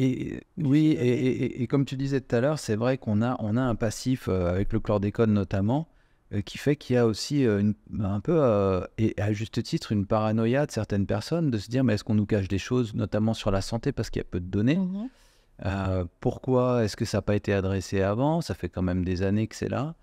et oui, et, comme tu disais tout à l'heure, c'est vrai qu'on a, on a un passif euh, avec le chlordécone notamment, euh, qui fait qu'il y a aussi euh, bah, un peu, et à juste titre, une paranoïa de certaines personnes de se dire mais est-ce qu'on nous cache des choses, notamment sur la santé parce qu'il y a peu de données. Mmh pourquoi est-ce que ça n'a pas été adressé avant Ça fait quand même des années que c'est là,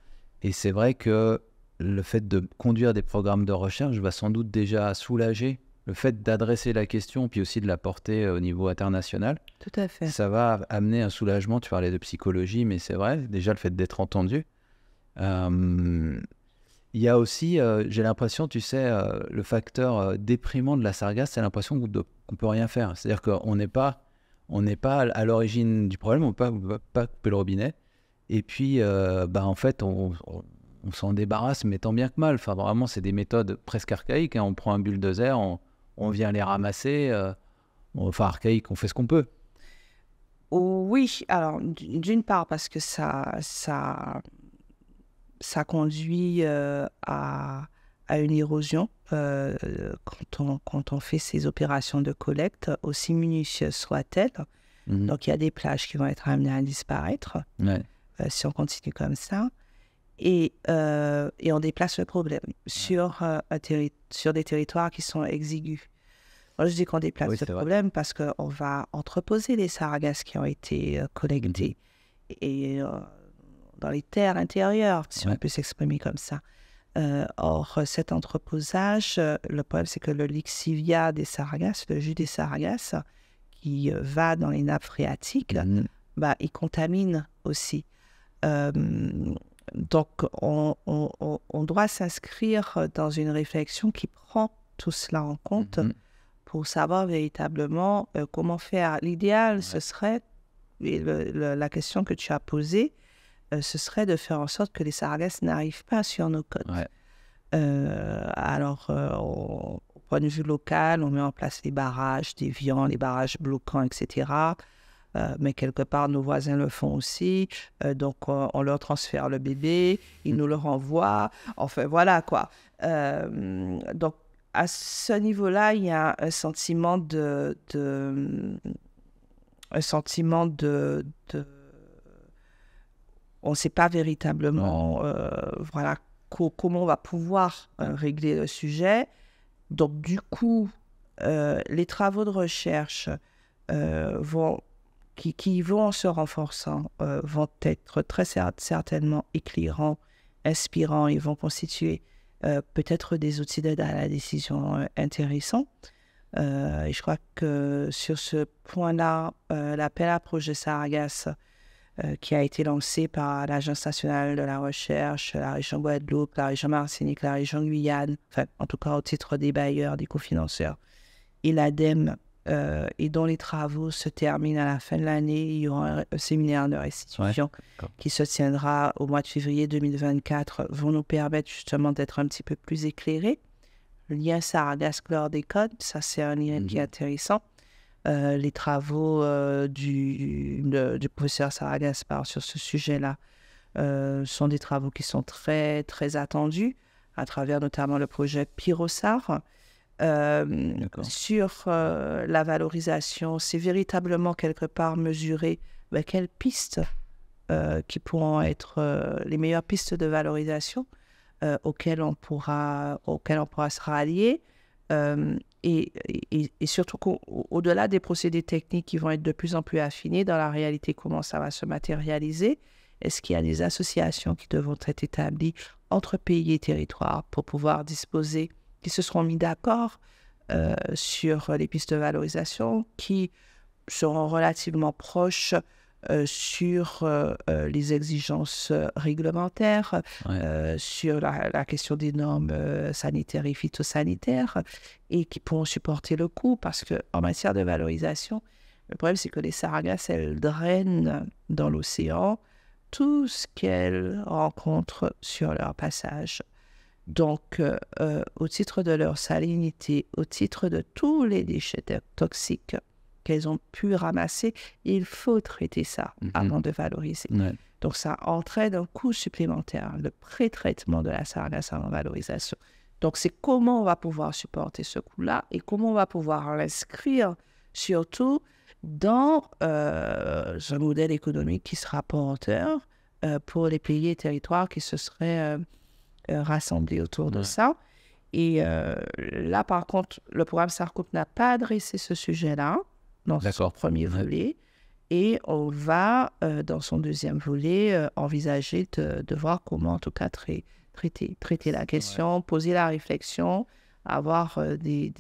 et c'est vrai que le fait de conduire des programmes de recherche va sans doute déjà soulager le fait d'adresser la question, puis aussi de la porter euh, au niveau international, Tout à fait. ça va amener un soulagement. Tu parlais de psychologie, mais c'est vrai, déjà le fait d'être entendu. Euh, il y a aussi, euh, j'ai l'impression, tu sais, le facteur déprimant de la sargasse, c'est l'impression qu'on ne peut rien faire. C'est-à-dire qu'on n'est pas, on n'est pas à l'origine du problème, on ne peut pas, couper le robinet. Et puis, bah, en fait, on, s'en débarrasse, mais tant bien que mal. Enfin, vraiment, c'est des méthodes presque archaïques. Hein. On prend un bulldozer, on, on vient les ramasser, euh, on enfin archaïque, on fait ce qu'on peut. Oh oui, alors d'une part parce que ça, ça, ça conduit euh, à, une érosion euh, quand, on, quand on fait ces opérations de collecte, aussi minutieuses soient-elles. Mhm. Donc il y a des plages qui vont être amenées à disparaître si on continue comme ça. Euh, et, on déplace le problème sur, euh, sur des territoires qui sont exigus. je dis qu'on déplace le problème parce qu'on va entreposer les sargasses qui ont été euh, collectées mhm. et, dans les terres intérieures, si on peut s'exprimer comme ça. or, cet entreposage, le problème, c'est que le lixivia des sargasses, le jus des sargasses, qui va dans les nappes phréatiques, mhm. bah, il contamine aussi. Donc, on, doit s'inscrire dans une réflexion qui prend tout cela en compte mhm. pour savoir véritablement euh, comment faire. L'idéal, ce serait, et la question que tu as posée, euh, ce serait de faire en sorte que les sargasses n'arrivent pas sur nos côtes. Euh, alors, au point de vue local, on met en place les barrages déviants, les barrages bloquants, etc. Euh, mais quelque part, nos voisins le font aussi. Euh, donc, on, leur transfère le bébé, ils nous le renvoient. Enfin, voilà quoi. Euh, donc, à ce niveau-là, il y a un sentiment de, de un sentiment de, on ne sait pas véritablement voilà comment on va pouvoir régler le sujet. Donc, du coup, les travaux de recherche vont qui, vont en se renforçant, euh, vont être très certainement éclairants, inspirants et vont constituer euh, peut-être des outils d'aide à la décision euh, intéressants. Euh, et je crois que sur ce point-là, l'appel à projet Saragasse qui a été lancé par l'Agence nationale de la recherche, la région Guadeloupe, la région Martinique, la région Guyane, enfin, en tout cas au titre des bailleurs, des cofinanceurs, et l'ADEME euh, et dont les travaux se terminent à la fin de l'année. Il y aura un, séminaire de restitution qui se tiendra au mois de février 2024, vont nous permettre justement d'être un petit peu plus éclairés. Le lien saragas lors des codes, ça c'est un lien qui est mhm. intéressant. Euh, les travaux euh, du, professeur Saragas sur ce sujet-là sont des travaux qui sont très, très attendus à travers notamment le projet Pyrosar, sur la valorisation, c'est véritablement quelque part mesurer ben, quelles pistes qui pourront être les meilleures pistes de valorisation auxquelles, on pourra, auxquelles on pourra se rallier. Et, et, et, surtout qu'au-delà des procédés techniques qui vont être de plus en plus affinés dans la réalité, comment ça va se matérialiser, est-ce qu'il y a des associations qui devront être établies entre pays et territoires pour pouvoir disposer qui se seront mis d'accord euh, sur euh, les pistes de valorisation, qui seront relativement proches euh, sur les exigences réglementaires, sur la, question des normes sanitaires et phytosanitaires, et qui pourront supporter le coût, parce qu'en matière de valorisation, le problème, c'est que les sargasses, elles drainent dans l'océan tout ce qu'elles rencontrent sur leur passage. Donc, euh, euh, au titre de leur salinité, au titre de tous les déchets toxiques qu'elles ont pu ramasser, il faut traiter ça mhm. avant de valoriser. Donc, ça entraîne un coût supplémentaire, le pré-traitement de la sargasse en valorisation. Donc, c'est comment on va pouvoir supporter ce coût-là et comment on va pouvoir l'inscrire surtout dans euh, un modèle économique qui sera porteur pour les pays et territoires qui se seraient euh, rassemblés autour de ça. Et euh, là, par contre, le programme Sarkozy n'a pas adressé ce sujet-là dans son premier volet. Et on va, euh, dans son deuxième volet, envisager de, voir comment, en tout cas, traiter, traiter la question, poser la réflexion, avoir des,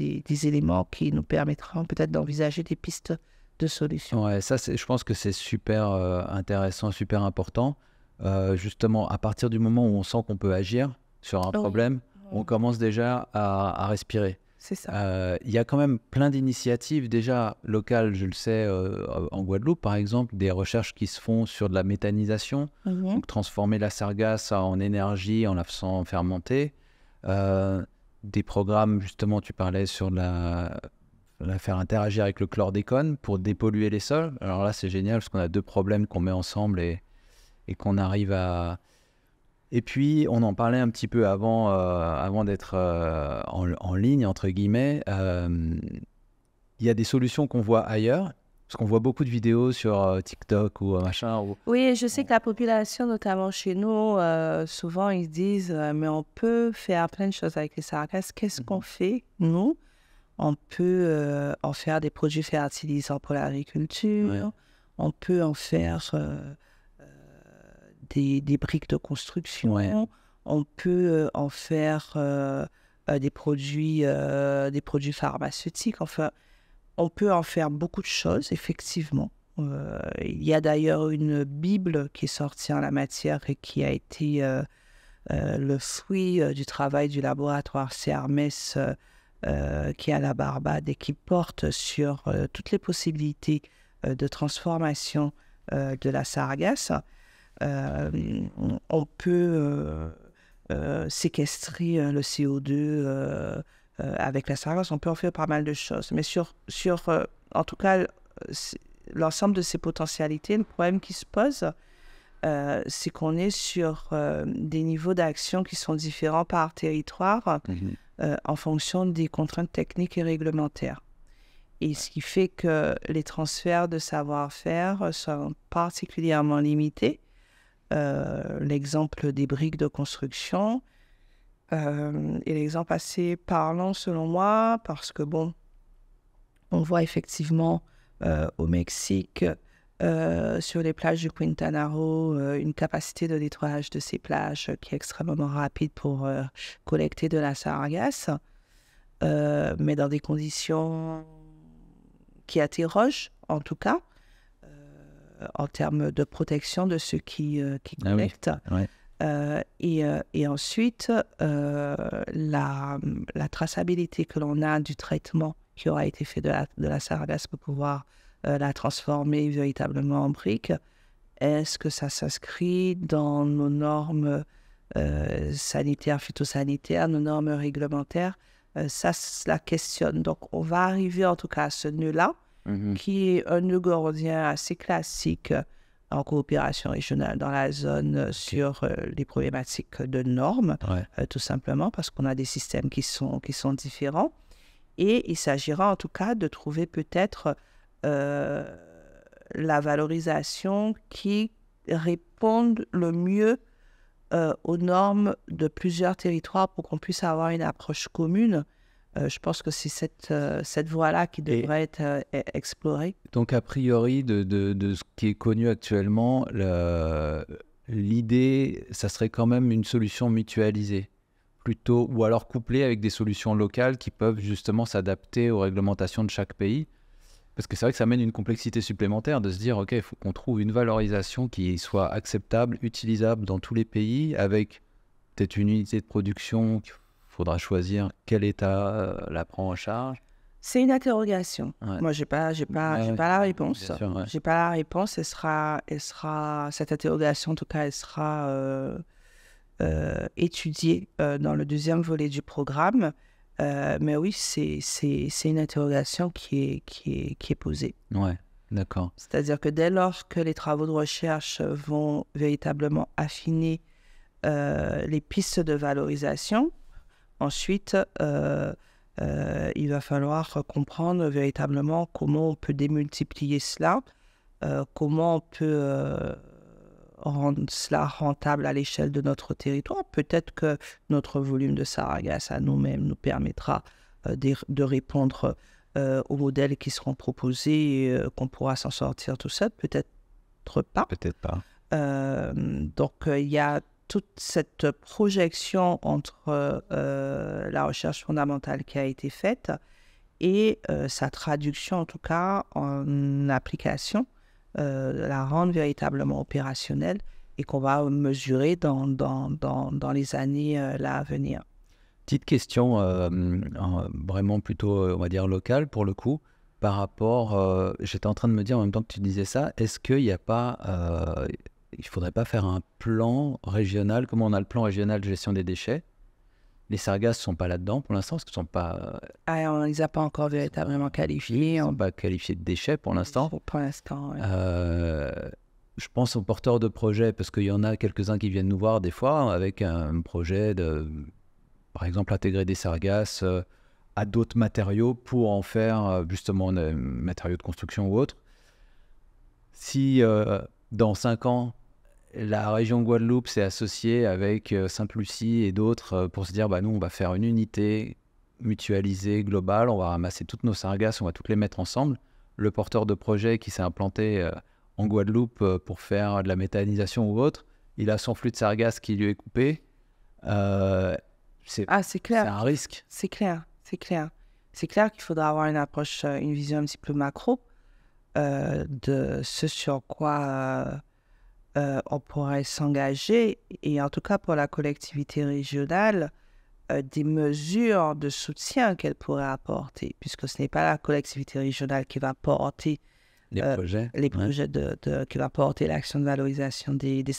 éléments qui nous permettront peut-être d'envisager des pistes de solutions. Ouais, ça, je pense que c'est super intéressant, super important. Euh, justement, à partir du moment où on sent qu'on peut agir sur un problème, on commence déjà à, respirer. C'est ça. Euh, il y a quand même plein d'initiatives déjà locales, je le sais, euh, en Guadeloupe par exemple, des recherches qui se font sur de la méthanisation, mhm. donc transformer la sargasse en énergie en la faisant fermenter. des programmes, justement, tu parlais sur la, la faire interagir avec le chlordécone pour dépolluer les sols. Alors là, c'est génial parce qu'on a deux problèmes qu'on met ensemble et, et qu'on arrive à. Et puis, on en parlait un petit peu avant, euh, avant d'être euh, en, ligne, entre guillemets. Euh, il y a des solutions qu'on voit ailleurs, parce qu'on voit beaucoup de vidéos sur TikTok ou machin. Oui, je sais que la population, notamment chez nous, souvent ils disent Mais on peut faire plein de choses avec les sargasses. Qu'est-ce mhm. qu'on fait, nous On peut en faire des produits fertilisants pour l'agriculture. On peut en faire des, briques de construction. On peut euh, en faire euh, euh, des, produits, pharmaceutiques. Enfin, on peut en faire beaucoup de choses, effectivement. il y a d'ailleurs une Bible qui est sortie en la matière et qui a été le fruit du travail du laboratoire CERMES qui est à la Barbade et qui porte sur toutes les possibilités de transformation de la sargasse. Euh, on peut euh, euh, séquestrer le CO2 avec la sargasse, on peut en faire pas mal de choses. Mais sur, sur en tout cas, l'ensemble de ces potentialités, le problème qui se pose, c'est qu'on est sur des niveaux d'action qui sont différents par territoire mmh en fonction des contraintes techniques et réglementaires. Et ce qui fait que les transferts de savoir-faire sont particulièrement limités euh, l'exemple des briques de construction est euh, l'exemple assez parlant selon moi parce que, bon, on voit effectivement euh, au Mexique sur les plages du Quintana Roo, une capacité de nettoyage de ces plages qui est extrêmement rapide pour collecter de la sargasse, mais dans des conditions qui interrogent en tout cas. Euh, en termes de protection de ceux qui, euh, qui ah connectent. Euh, et, ensuite, la, traçabilité que l'on a du traitement qui aura été fait de la, de la sargasse pour pouvoir la transformer véritablement en brique, est-ce que ça s'inscrit dans nos normes sanitaires, phytosanitaires, nos normes réglementaires Ça, la questionne. Donc, on va arriver en tout cas à ce nœud-là. Mmh qui est un nœud assez classique euh, en coopération régionale dans la zone euh, sur euh, les problématiques de normes, tout simplement parce qu'on a des systèmes qui sont, qui sont différents. Et il s'agira en tout cas de trouver peut-être la valorisation qui réponde le mieux aux normes de plusieurs territoires pour qu'on puisse avoir une approche commune euh, je pense que c'est cette, euh, cette voie-là qui devrait être euh, e, explorée. Donc, a priori, de, de, ce qui est connu actuellement, l'idée, ça serait quand même une solution mutualisée, plutôt, ou alors couplée avec des solutions locales qui peuvent justement s'adapter aux réglementations de chaque pays. Parce que c'est vrai que ça amène une complexité supplémentaire de se dire, OK, il faut qu'on trouve une valorisation qui soit acceptable, utilisable dans tous les pays, avec peut-être une unité de production faudra choisir quel État euh, la prend en charge. C'est une interrogation. Moi, j'ai pas, j'ai pas, pas la réponse. J'ai pas la réponse. Elle sera, elle sera, cette interrogation, en tout cas, elle sera euh, euh, étudiée dans le deuxième volet du programme. mais oui, c'est, c'est, une interrogation qui est, qui est, qui est posée. Ouais, d'accord. C'est-à-dire que dès lors que les travaux de recherche vont véritablement affiner les pistes de valorisation, Ensuite, euh, euh, il va falloir comprendre véritablement comment on peut démultiplier cela, euh, comment on peut rendre cela rentable à l'échelle de notre territoire. Peut-être que notre volume de Saragasse à nous-mêmes nous permettra de, répondre aux modèles qui seront proposés, qu'on pourra s'en sortir tout seul. Peut-être pas. Peut-être pas. donc il y a toute cette projection entre euh, la recherche fondamentale qui a été faite et euh, sa traduction, en tout cas, en application, euh, la rendre véritablement opérationnelle et qu'on va mesurer dans, dans, dans, dans les années à venir. Petite question, vraiment plutôt, on va dire, locale pour le coup par rapport, j'étais en train de me dire en même temps que tu disais ça, est-ce qu'il n'y a pas, il ne faudrait pas faire un plan régional, comme on a le plan régional de gestion des déchets. Les sargasses ne sont pas là-dedans pour l'instant, parce qu'ils sont pas... Euh, ah, on ne les a pas encore véritablement qualifiés. On ne pas qualifiés de déchets pour l'instant. Pour l'instant, euh, Je pense aux porteurs de projets, parce qu'il y en a quelques-uns qui viennent nous voir des fois hein, avec un projet de, par exemple, intégrer des sargasses euh, à d'autres matériaux pour en faire justement des matériaux de construction ou autre. Si dans 5 ans, la région Guadeloupe s'est associée avec euh, Sainte-Lucie et d'autres euh, pour se dire bah, nous, on va faire une unité mutualisée, globale, on va ramasser toutes nos sargasses, on va toutes les mettre ensemble. Le porteur de projet qui s'est implanté euh, en Guadeloupe pour faire de la méthanisation ou autre, il a son flux de sargasses qui lui est coupé. Ah, c'est clair. un risque. C'est clair, c'est clair. C'est clair qu'il faudra avoir une approche, une vision un petit peu macro de ce sur quoi. Euh, on pourrait s'engager, et en tout cas pour la collectivité régionale, euh, des mesures de soutien qu'elle pourrait apporter, puisque ce n'est pas la collectivité régionale qui va porter les euh, projets, les projets qui va porter l'action de valorisation des, des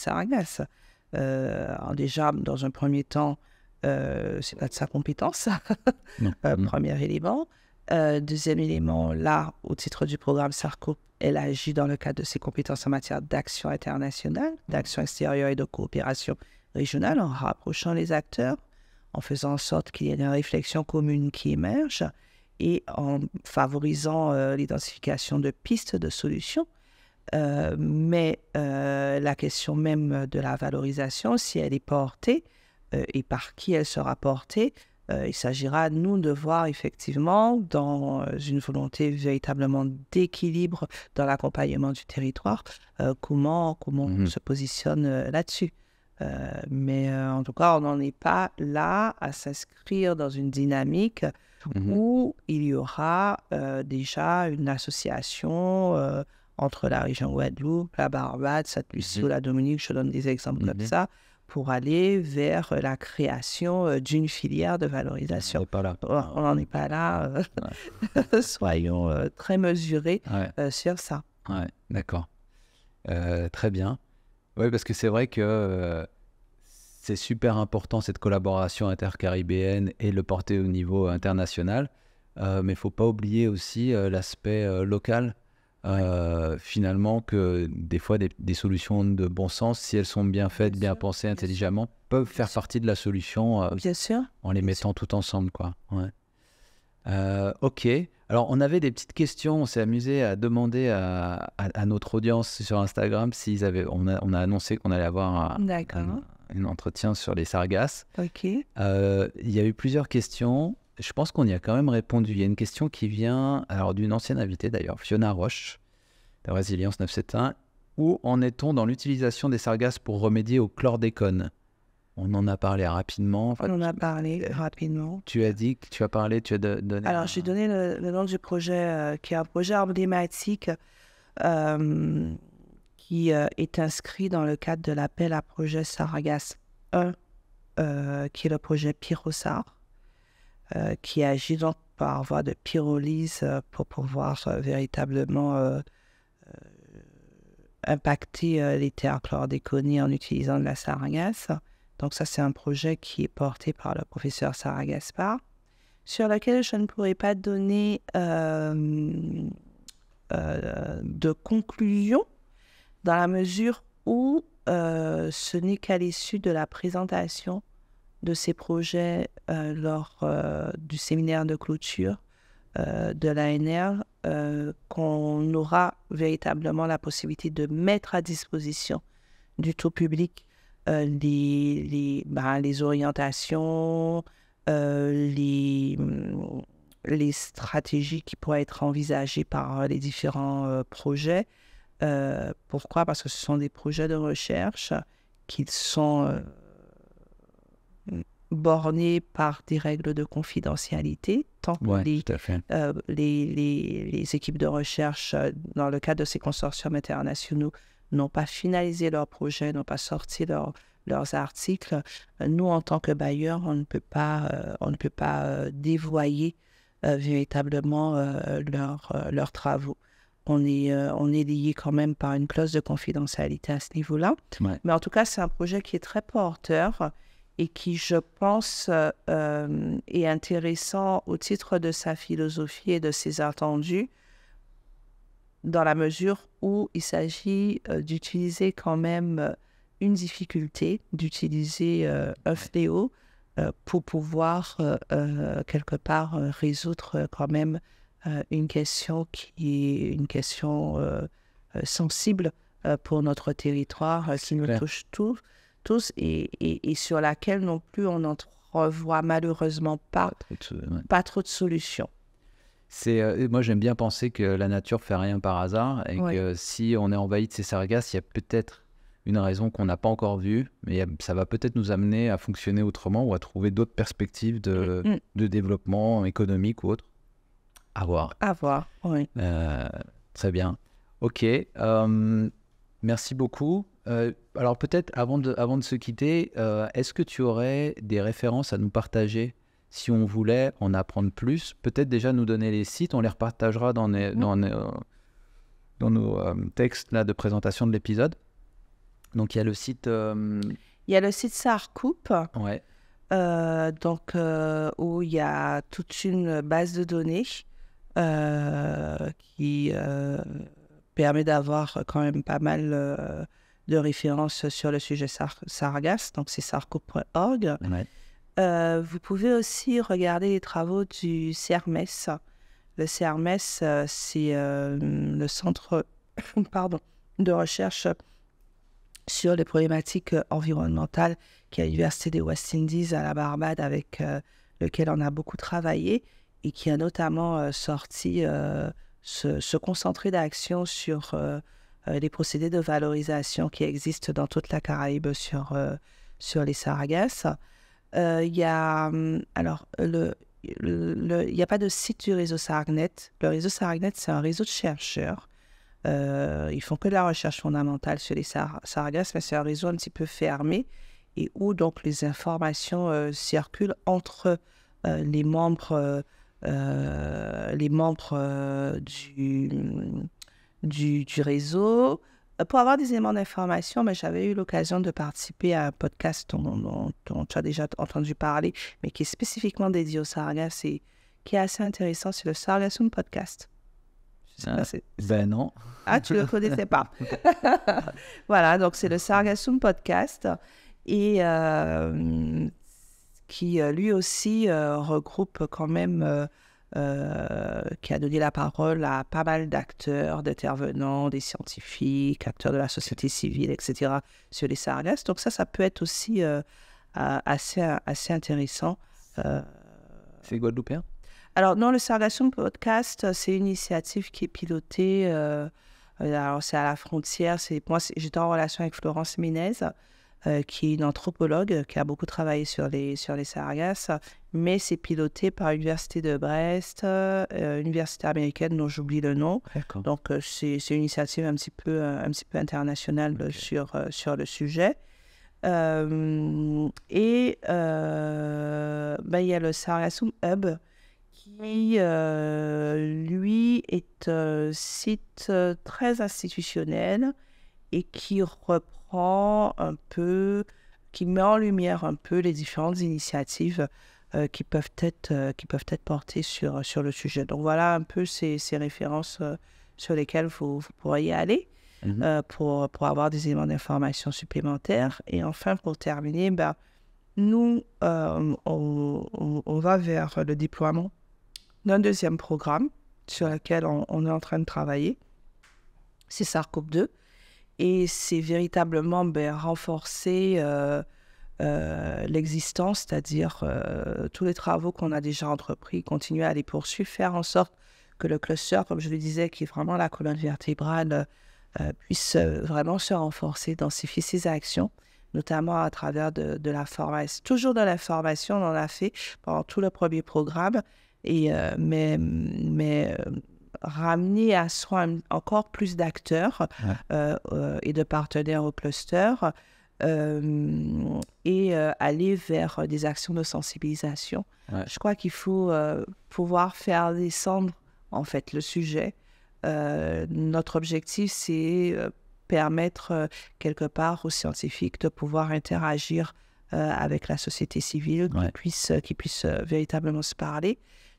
déjà, dans un premier temps, c'est pas de sa compétence, mm-hmm. premier élément. Euh, deuxième élément, là, au titre du programme SARCO, elle agit dans le cadre de ses compétences en matière d'action internationale, d'action extérieure et de coopération régionale, en rapprochant les acteurs, en faisant en sorte qu'il y ait une réflexion commune qui émerge et en favorisant euh, l'identification de pistes de solutions. Euh, mais la question même de la valorisation, si elle est portée et par qui elle sera portée, euh, il s'agira, nous, de voir effectivement, dans euh, une volonté véritablement d'équilibre dans l'accompagnement du territoire, euh, comment, comment on mmh se positionne là-dessus. mais en tout cas, on n'en est pas là à s'inscrire dans une dynamique mmh où il y aura déjà une association entre la région Guadeloupe, la Barbade, sainte lucie mmh la Dominique, je donne des exemples comme ça, pour aller vers euh, la création euh, d'une filière de valorisation. On n'en est pas là. Oh, euh, soyons très mesurés sur ça. d'accord. très bien. Oui, parce que c'est vrai que c'est super important cette collaboration intercaribéenne et le porter au niveau international. mais il ne faut pas oublier aussi l'aspect local euh, finalement que des fois des, solutions de bon sens, si elles sont bien faites, bien, pensées, intelligemment, peuvent faire partie de la solution euh, bien sûr. en les mettant tout ensemble. quoi. Ouais. Euh, ok. Alors, on avait des petites questions. On s'est amusé à demander à, notre audience sur Instagram s'ils avaient. On a, annoncé qu'on allait avoir un, un, entretien sur les sargasses. Ok. Il y a eu plusieurs questions je pense qu'on y a quand même répondu. Il y a une question qui vient alors d'une ancienne invitée d'ailleurs, Fiona Roche, de Résilience 971. Où en est-on dans l'utilisation des sargasses pour remédier au chlordécone on en a parlé rapidement. on en a parlé euh, rapidement. Tu as dit que tu as parlé, tu as donné. Alors, j'ai donné le, nom du projet, euh, qui est un projet emblématique euh, qui est inscrit dans le cadre de l'appel à projet Sargasse 1, qui est le projet Pyrosar. Euh, qui agit donc par voie de pyrolyse euh, pour pouvoir euh, véritablement impacter les terres chlordéconées en utilisant de la sargasse. Donc ça, c'est un projet qui est porté par le professeur Sarah Gaspard, sur lequel je ne pourrais pas donner de conclusion dans la mesure où ce n'est qu'à l'issue de la présentation de ces projets euh, lors euh, du séminaire de clôture euh, de l'ANR euh, qu'on aura véritablement la possibilité de mettre à disposition du tout public les, les, ben, orientations, les, les stratégies qui pourraient être envisagées par les différents projets. pourquoi Parce que ce sont des projets de recherche qui sont borné par des règles de confidentialité, tant que euh, les, les, les, équipes de recherche, euh, dans le cadre de ces consortiums internationaux, n'ont pas finalisé leurs projets, n'ont pas sorti leurs articles. Euh, nous, en tant que bailleurs, on ne peut pas, on ne peut pas dévoyer véritablement leurs travaux on est, on est lié quand même par une clause de confidentialité à ce niveau-là. Mais en tout cas, c'est un projet qui est très porteur et qui, je pense, euh, euh, est intéressant au titre de sa philosophie et de ses attendus, dans la mesure où il s'agit euh, d'utiliser quand même une difficulté, d'utiliser un fléau pour pouvoir, quelque part, résoudre quand même une question qui est une question sensible pour notre territoire, qui nous touche tous et, sur laquelle non plus on revoit malheureusement pas, pas trop de solutions. C'est, euh, moi, j'aime bien penser que la nature fait rien par hasard et que si on est envahi de ces sargasses, il y a peut-être une raison qu'on n'a pas encore vue, mais ça va peut-être nous amener à fonctionner autrement ou à trouver d'autres perspectives de, mm, mm. développement économique ou autre. À voir. À voir, oui. Euh, très bien. Ok. Euh, merci beaucoup. Euh, alors peut-être avant de, avant de se quitter, euh, est-ce que tu aurais des références à nous partager si on voulait en apprendre plus Peut-être déjà nous donner les sites, on les repartagera dans, dans, euh, dans, nos textes là, de présentation de l'épisode. Donc il y a le site... Il y a le site Sarcoupe. donc, où il y a toute une base de données qui permet d'avoir quand même pas mal de référence sur le sujet Sargasse, donc c'est sarco.org. Euh, vous pouvez aussi regarder les travaux du CERMES. Le CERMES euh, c'est euh, le centre pardon, de recherche sur les problématiques environnementales qui est à l'Université des West Indies à la Barbade, avec lequel on a beaucoup travaillé et qui a notamment sorti ce, concentré d'action sur les euh, procédés de valorisation qui existent dans toute la Caraïbe sur, euh, sur les sargasses. Euh, il y a, hum, alors, le, il n'y a pas de site du réseau Sargnet. Le réseau Sargnet, c'est un réseau de chercheurs. Euh, ils font que de la recherche fondamentale sur les sargasses, mais c'est un réseau un petit peu fermé et où donc les informations circulent entre les membres, les membres du, hum, du, réseau. Euh, pour avoir des éléments d'information, mais ben, j'avais eu l'occasion de participer à un podcast dont, tu as déjà entendu parler, mais qui est spécifiquement dédié au Sargas et qui est assez intéressant, c'est le Sargassum Podcast. ben non. Ah, tu le connaissais pas. voilà, donc c'est le Sargassum Podcast et euh, qui euh, lui aussi regroupe quand même euh, qui a donné la parole à pas mal d'acteurs, d'intervenants, des scientifiques, acteurs de la société civile, etc., sur les sargasses. Donc ça, ça peut être aussi euh, euh, assez, assez intéressant. C'est guadeloupéen Alors non, le Sargassum Podcast, c'est une initiative qui est pilotée. alors c'est à la frontière. moi, j'étais en relation avec Florence Ménez. Euh, qui est une anthropologue euh, qui a beaucoup travaillé sur les, sur les sargasses, mais c'est piloté par l'Université de Brest, l'université euh, Université américaine dont j'oublie le nom. Donc, c'est une initiative un petit peu, un petit peu internationale sur, sur le sujet. et ben, il y a le Sargassum Hub qui, lui, est un site très institutionnel et qui reprend prend un peu, qui met en lumière un peu les différentes initiatives euh, qui, peuvent être, euh, qui peuvent être portées sur, euh, sur le sujet. Donc voilà un peu ces, ces références sur lesquelles vous, pourriez aller mhm. pour, pour avoir des éléments d'information supplémentaires. Et enfin, pour terminer, ben, nous, on, on, va vers le déploiement d'un deuxième programme sur lequel on, on, est en train de travailler. C'est SARCOP 2. Et c'est véritablement ben, renforcer euh, euh, l'existence, c'est-à-dire euh, tous les travaux qu'on a déjà entrepris, continuer à les poursuivre, faire en sorte que le cluster, comme je le disais, qui est vraiment la colonne vertébrale, puisse vraiment se renforcer, densifier ses actions notamment à travers de, de, la formation. Toujours de la formation, on en a fait pendant tout le premier programme, et, mais, mais ramener à soi encore plus d'acteurs euh, euh, et de partenaires au cluster euh, et aller vers des actions de sensibilisation. Je crois qu'il faut pouvoir faire descendre en fait le sujet. notre objectif, c'est permettre quelque part aux scientifiques de pouvoir interagir avec la société civile, qu'ils qui puissent puisse, véritablement se parler.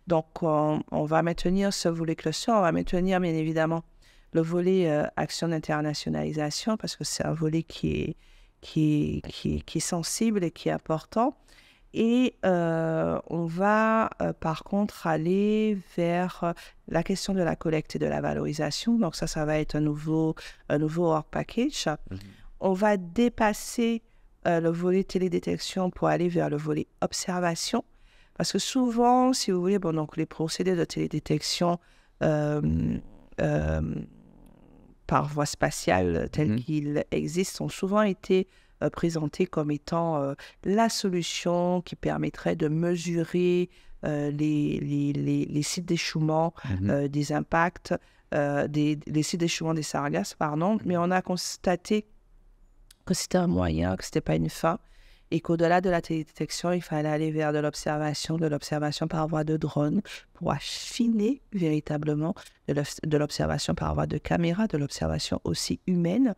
Donc, on, va maintenir ce volet cluster, on va maintenir bien évidemment le volet euh, action d'internationalisation parce que c'est un volet qui est, qui, sensible et qui est important. Et euh, on va euh, par contre aller vers la question de la collecte et de la valorisation. Donc ça, ça va être un nouveau, un work package. Mhm. On va dépasser le volet télédétection pour aller vers le volet observation. Parce que souvent, si vous voulez, bon, donc les procédés de télédétection euh, euh, par voie spatiale tels mmh. qu'ils existent ont souvent été euh, présentés comme étant la solution qui permettrait de mesurer les, les, sites d'échouement mmh des impacts, des, les sites d'échouement des sargasses, pardon. Mmh Mais on a constaté que c'était un moyen, que ce n'était pas une fin et qu'au-delà de la télédétection, il fallait aller vers de l'observation, de l'observation par voie de drone pour affiner véritablement de l'observation par voie de caméra, de l'observation aussi humaine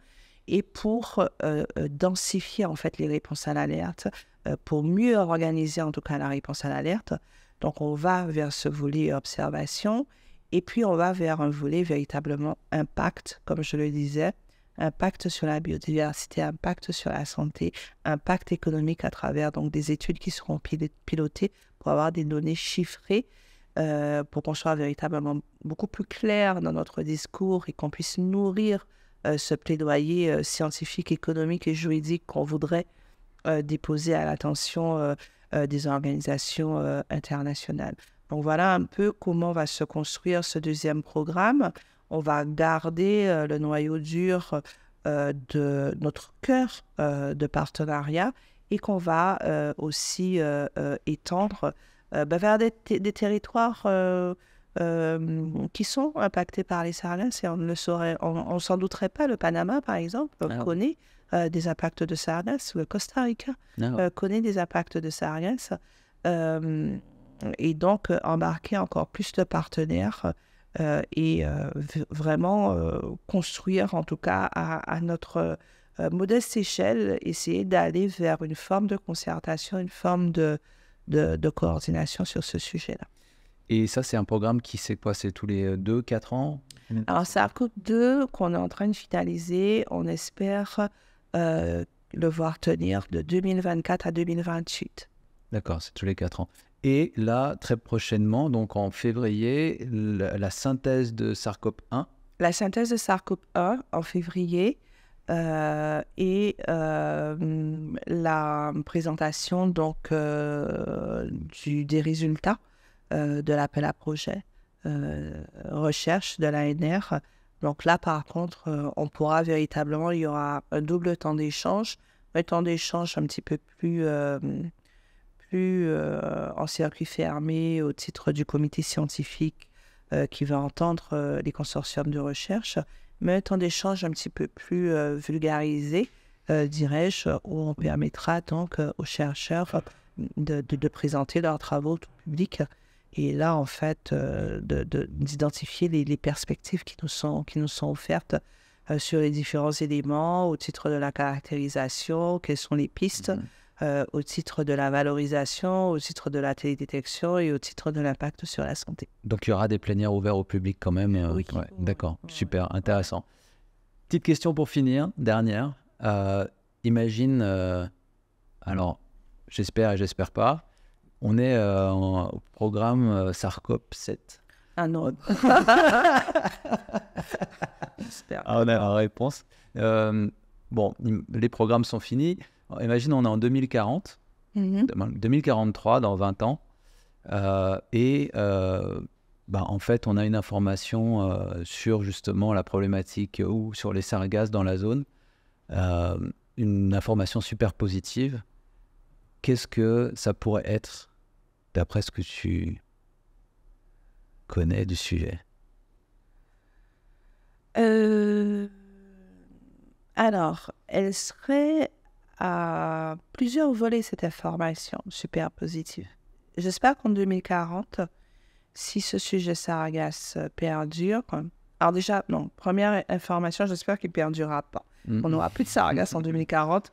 et pour euh, euh, densifier en fait les réponses à l'alerte, euh, pour mieux organiser en tout cas la réponse à l'alerte. Donc on va vers ce volet observation et puis on va vers un volet véritablement impact, comme je le disais, impact sur la biodiversité, impact sur la santé, impact économique à travers donc des études qui seront pilotées pour avoir des données chiffrées, euh, pour qu'on soit véritablement beaucoup plus clair dans notre discours et qu'on puisse nourrir euh, ce plaidoyer euh, scientifique, économique et juridique qu'on voudrait déposer à l'attention des organisations internationales. Donc voilà un peu comment va se construire ce deuxième programme on va garder euh, le noyau dur euh, de notre cœur euh, de partenariat et qu'on va aussi étendre bah, vers des, territoires qui sont impactés par les sargasses. et on ne saurait, on, ne s'en douterait pas. Le Panama, par exemple, connaît des impacts de sargasses. Le Costa Rica connaît des impacts de sargasses. et donc, embarquer encore plus de partenaires euh, et euh, vraiment euh, construire, en tout cas à, notre modeste échelle, essayer d'aller vers une forme de concertation, une forme de, de, coordination sur ce sujet-là. Et ça, c'est un programme qui s'est passé tous les deux, quatre ans Alors, ça coûte deux qu'on est en train de finaliser. On espère le voir tenir de 2024 à 2028. D'accord, c'est tous les quatre ans. Et là, très prochainement, donc en février, la, synthèse de SARCOP 1. La synthèse de SARCOP 1 en février euh, et euh, la présentation donc, euh, des résultats de l'appel à projet recherche de l'ANR. Donc là, par contre, on pourra véritablement, il y aura un double temps d'échange, un temps d'échange un petit peu plus plus euh, en circuit fermé au titre du comité scientifique euh, qui va entendre euh, les consortiums de recherche, mais en échange un petit peu plus vulgarisé, dirais-je, où on permettra donc aux chercheurs de, présenter leurs travaux au public et là, en fait, d'identifier les, perspectives qui nous sont, qui nous sont offertes sur les différents éléments au titre de la caractérisation, quelles sont les pistes. Mhm. Euh, au titre de la valorisation, au titre de la télédétection et au titre de l'impact sur la santé. Donc il y aura des plénières ouvertes au public quand même. Euh, d'accord, super, intéressant. Petite question pour finir, dernière. Euh, imagine, alors j'espère et j'espère pas, on est au programme SARCOP 7. Ah non. j'espère. on a la réponse. bon, les programmes sont finis. Imagine, on est en 2040, 2043, mhm. dans 20 ans, euh, et euh, bah, en fait, on a une information euh, sur justement la problématique ou sur les sargasses dans la zone, une information super positive. Qu'est-ce que ça pourrait être, d'après ce que tu connais du sujet alors, elle serait à plusieurs volets cette information super positive. J'espère qu'en 2040, si ce sujet sargasse euh, perdure, alors déjà, non, première information, j'espère qu'il perdurera pas. Mm. On n'aura plus de sargasse en 2040.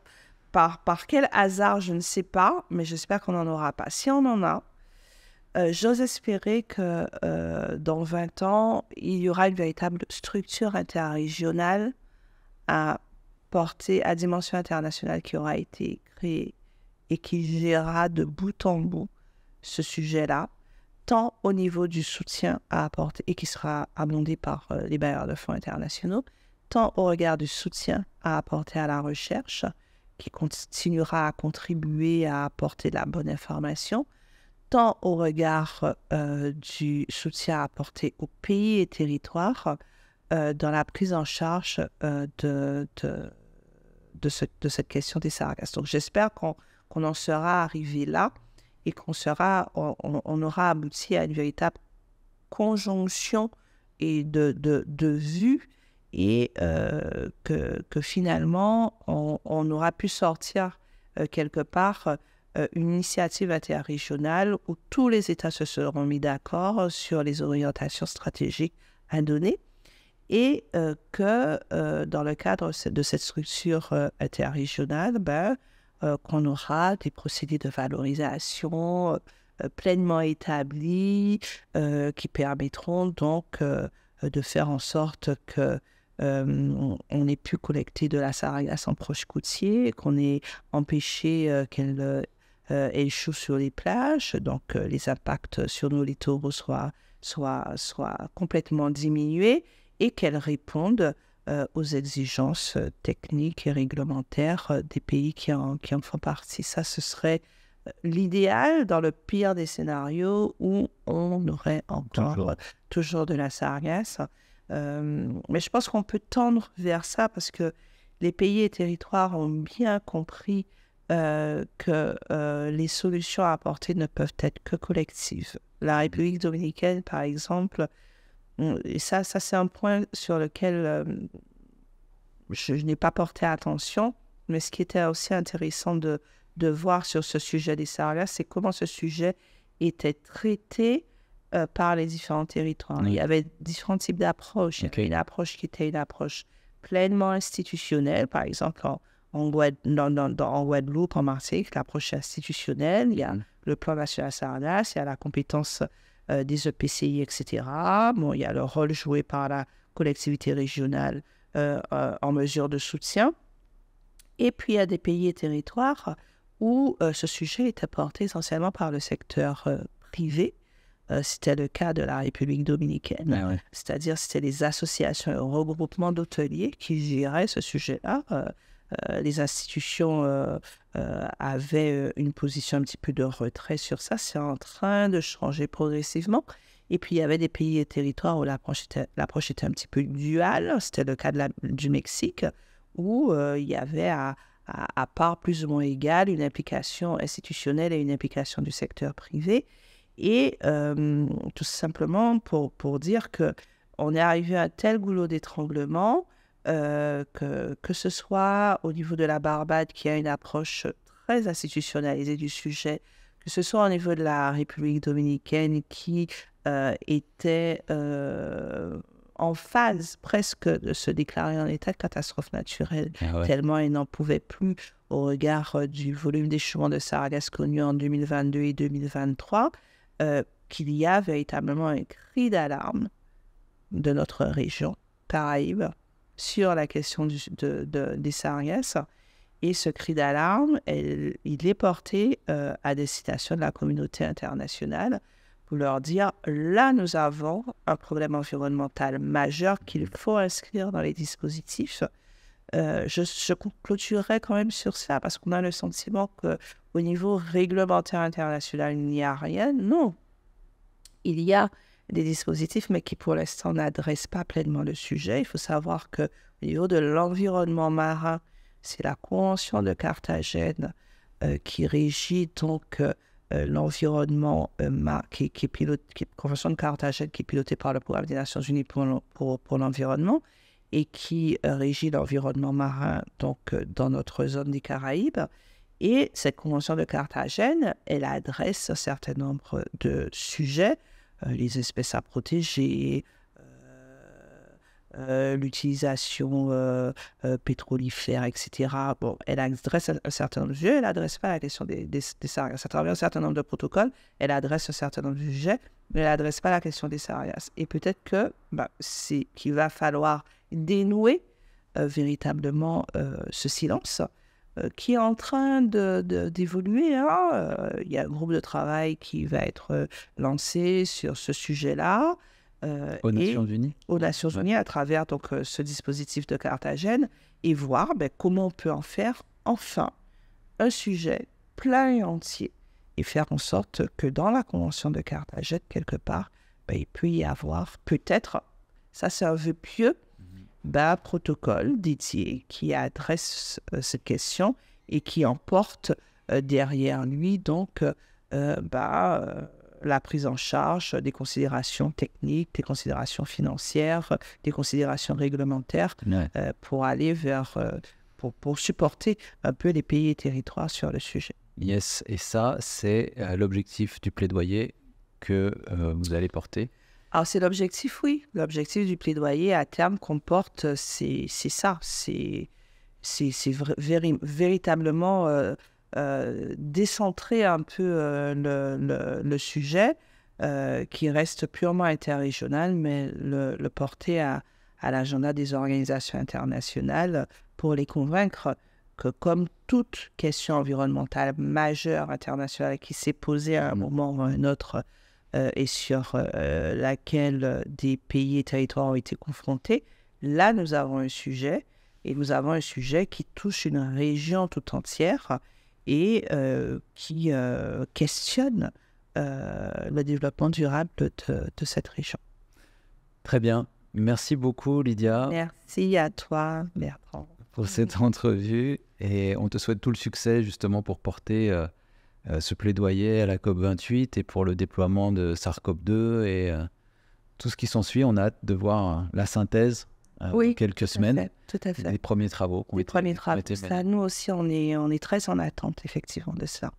Par, par quel hasard, je ne sais pas, mais j'espère qu'on n'en aura pas. Si on en a, euh, j'ose espérer que euh, dans 20 ans, il y aura une véritable structure interrégionale à portée à dimension internationale qui aura été créée et qui gérera de bout en bout ce sujet-là, tant au niveau du soutien à apporter et qui sera abondé par euh, les bailleurs de fonds internationaux, tant au regard du soutien à apporter à la recherche, qui continuera à contribuer à apporter la bonne information, tant au regard euh, du soutien apporter aux pays et territoires euh, dans la prise en charge euh, de, de, de, cette question des sargasses. Donc j'espère qu'on en sera arrivé là et qu'on sera, on, aura abouti à une véritable conjonction et de, de, vues et euh, que, que, finalement on, on, aura pu sortir quelque part une initiative interrégionale où tous les États se seront mis d'accord sur les orientations stratégiques à donner et euh, que euh, dans le cadre de cette structure euh, interrégionale, ben, qu'on aura des procédés de valorisation pleinement établis qui permettront donc de faire en sorte que on, ait pu collecter de la sargasse en proche côtier, qu'on ait empêché qu'elle échoue sur les plages, donc les impacts sur nos littoraux soient, soient complètement diminués et qu'elles répondent euh, aux exigences euh, techniques et réglementaires euh, des pays qui en, font partie. Ça, ce serait l'idéal dans le pire des scénarios où on aurait encore toujours, de la sargasse. mais je pense qu'on peut tendre vers ça parce que les pays et territoires ont bien compris que les solutions apportées ne peuvent être que collectives. La mmh. République dominicaine, par exemple, et ça, ça c'est un point sur lequel euh, je, n'ai pas porté attention. Mais ce qui était aussi intéressant de, de voir sur ce sujet des salariés, c'est comment ce sujet était traité euh, par les différents territoires. Il y avait différents types d'approches. Il y avait une approche qui était une approche pleinement institutionnelle, par exemple en, en, Guadeloupe, en Marseille, l'approche institutionnelle. Il y a mm-hmm. le plan national salarial, il y a la compétence euh, des EPCI, etc. Bon, il y a le rôle joué par la collectivité régionale euh, euh, en mesure de soutien. Et puis, il y a des pays et territoires où ce sujet est apporté essentiellement par le secteur privé. c'était le cas de la République dominicaine, ah c'est-à-dire c'était les associations, et regroupements d'hôteliers qui géraient ce sujet-là euh, les institutions euh, euh, avaient une position un petit peu de retrait sur ça. C'est en train de changer progressivement. Et puis, il y avait des pays et territoires où l'approche était, était un petit peu duale. C'était le cas de la, du Mexique, où il y avait à, à, part plus ou moins égale une implication institutionnelle et une implication du secteur privé. Et tout simplement pour, pour dire qu'on est arrivé à un tel goulot d'étranglement euh, que, que ce soit au niveau de la Barbade qui a une approche très institutionnalisée du sujet, que ce soit au niveau de la République dominicaine qui euh, était euh, en phase presque de se déclarer en état de catastrophe naturelle, ah tellement elle n'en pouvait plus au regard du volume d'échouement de Sargasse connu en 2022 et 2023, qu'il y a véritablement un cri d'alarme de notre région, Caraïbes, sur la question de, des salariés, Et ce cri d'alarme, il est porté euh, à des citations de la communauté internationale pour leur dire, là, nous avons un problème environnemental majeur qu'il faut inscrire dans les dispositifs. Euh, je, je, clôturerai quand même sur ça parce qu'on a le sentiment qu'au niveau réglementaire international, il n'y a rien. Non, il y a des dispositifs, mais qui pour l'instant n'adressent pas pleinement le sujet. Il faut savoir que au niveau de l'environnement marin, c'est la Convention de Carthagène euh, qui régit donc euh, euh, l'environnement qui, pilote, Convention de Carthagène qui est pilotée par le programme des Nations Unies pour, l'environnement et qui régit l'environnement marin donc dans notre zone des Caraïbes. Et cette Convention de Carthagène, elle adresse un certain nombre de sujets euh, les espèces à protéger, euh, euh, l'utilisation pétrolifère, etc. Bon, elle adresse un certain nombre de sujets, elle n'adresse pas la question des, des, À travers un certain nombre de protocoles, elle adresse un certain nombre de sujets, mais elle adresse pas la question des sarrias. Et peut-être que bah, c'est qu'il va falloir dénouer véritablement ce silence euh, qui est en train d'évoluer. De, hein. euh, Il y a un groupe de travail qui va être euh, lancé sur ce sujet-là. aux Nations Unies. Aux Nations Unies, à travers donc, ce dispositif de Carthagène, et voir ben, comment on peut en faire enfin un sujet plein et entier, et faire en sorte que dans la Convention de Carthagène, quelque part, ben, il peut y avoir peut-être, ça c'est un vœu pieux, d'un protocole il qui adresse euh, cette question et qui emporte euh, derrière lui donc euh, bah, la prise en charge des considérations techniques, des considérations financières, des considérations réglementaires pour aller vers, pour, supporter un peu les pays et territoires sur le sujet. Yes, et ça, c'est l'objectif du plaidoyer que vous allez porter. Alors, ah, c'est l'objectif, oui. L'objectif du plaidoyer à terme qu'on porte, euh, c'est ça. C'est véritablement euh, euh, décentrer un peu euh, le, le, sujet qui reste purement interrégional, mais le, porter à, à l'agenda des organisations internationales pour les convaincre que comme toute question environnementale majeure internationale qui s'est posée à un mmh. moment ou à un autre euh, et sur euh, euh, laquelle des pays et territoires ont été confrontés, là, nous avons un sujet et nous avons un sujet qui touche une région tout entière et qui questionne le développement durable de, de, cette région. Très bien. Merci beaucoup, Lydia. Merci à toi, Bertrand. Pour cette entrevue. Et on te souhaite tout le succès, justement, pour porter ce euh, plaidoyer à la COP28 et pour le déploiement de sarcop 2 et euh, tout ce qui s'ensuit. On a hâte de voir euh, la synthèse oui, quelques semaines. Tout à fait. Les premiers travaux. Les premiers travaux. Ça, nous aussi, on est, on est très en attente, effectivement, de ça.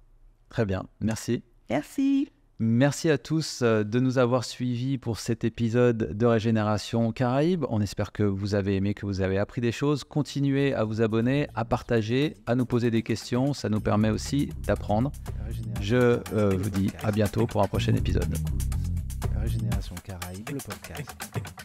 Très bien. Merci. Merci. Merci à tous euh, de nous avoir suivis pour cet épisode de Régénération Caraïbe. On espère que vous avez aimé, que vous avez appris des choses. Continuez à vous abonner, à partager, à nous poser des questions. Ça nous permet aussi d'apprendre. Je euh, vous dis à bientôt pour un prochain épisode. Régénération le podcast.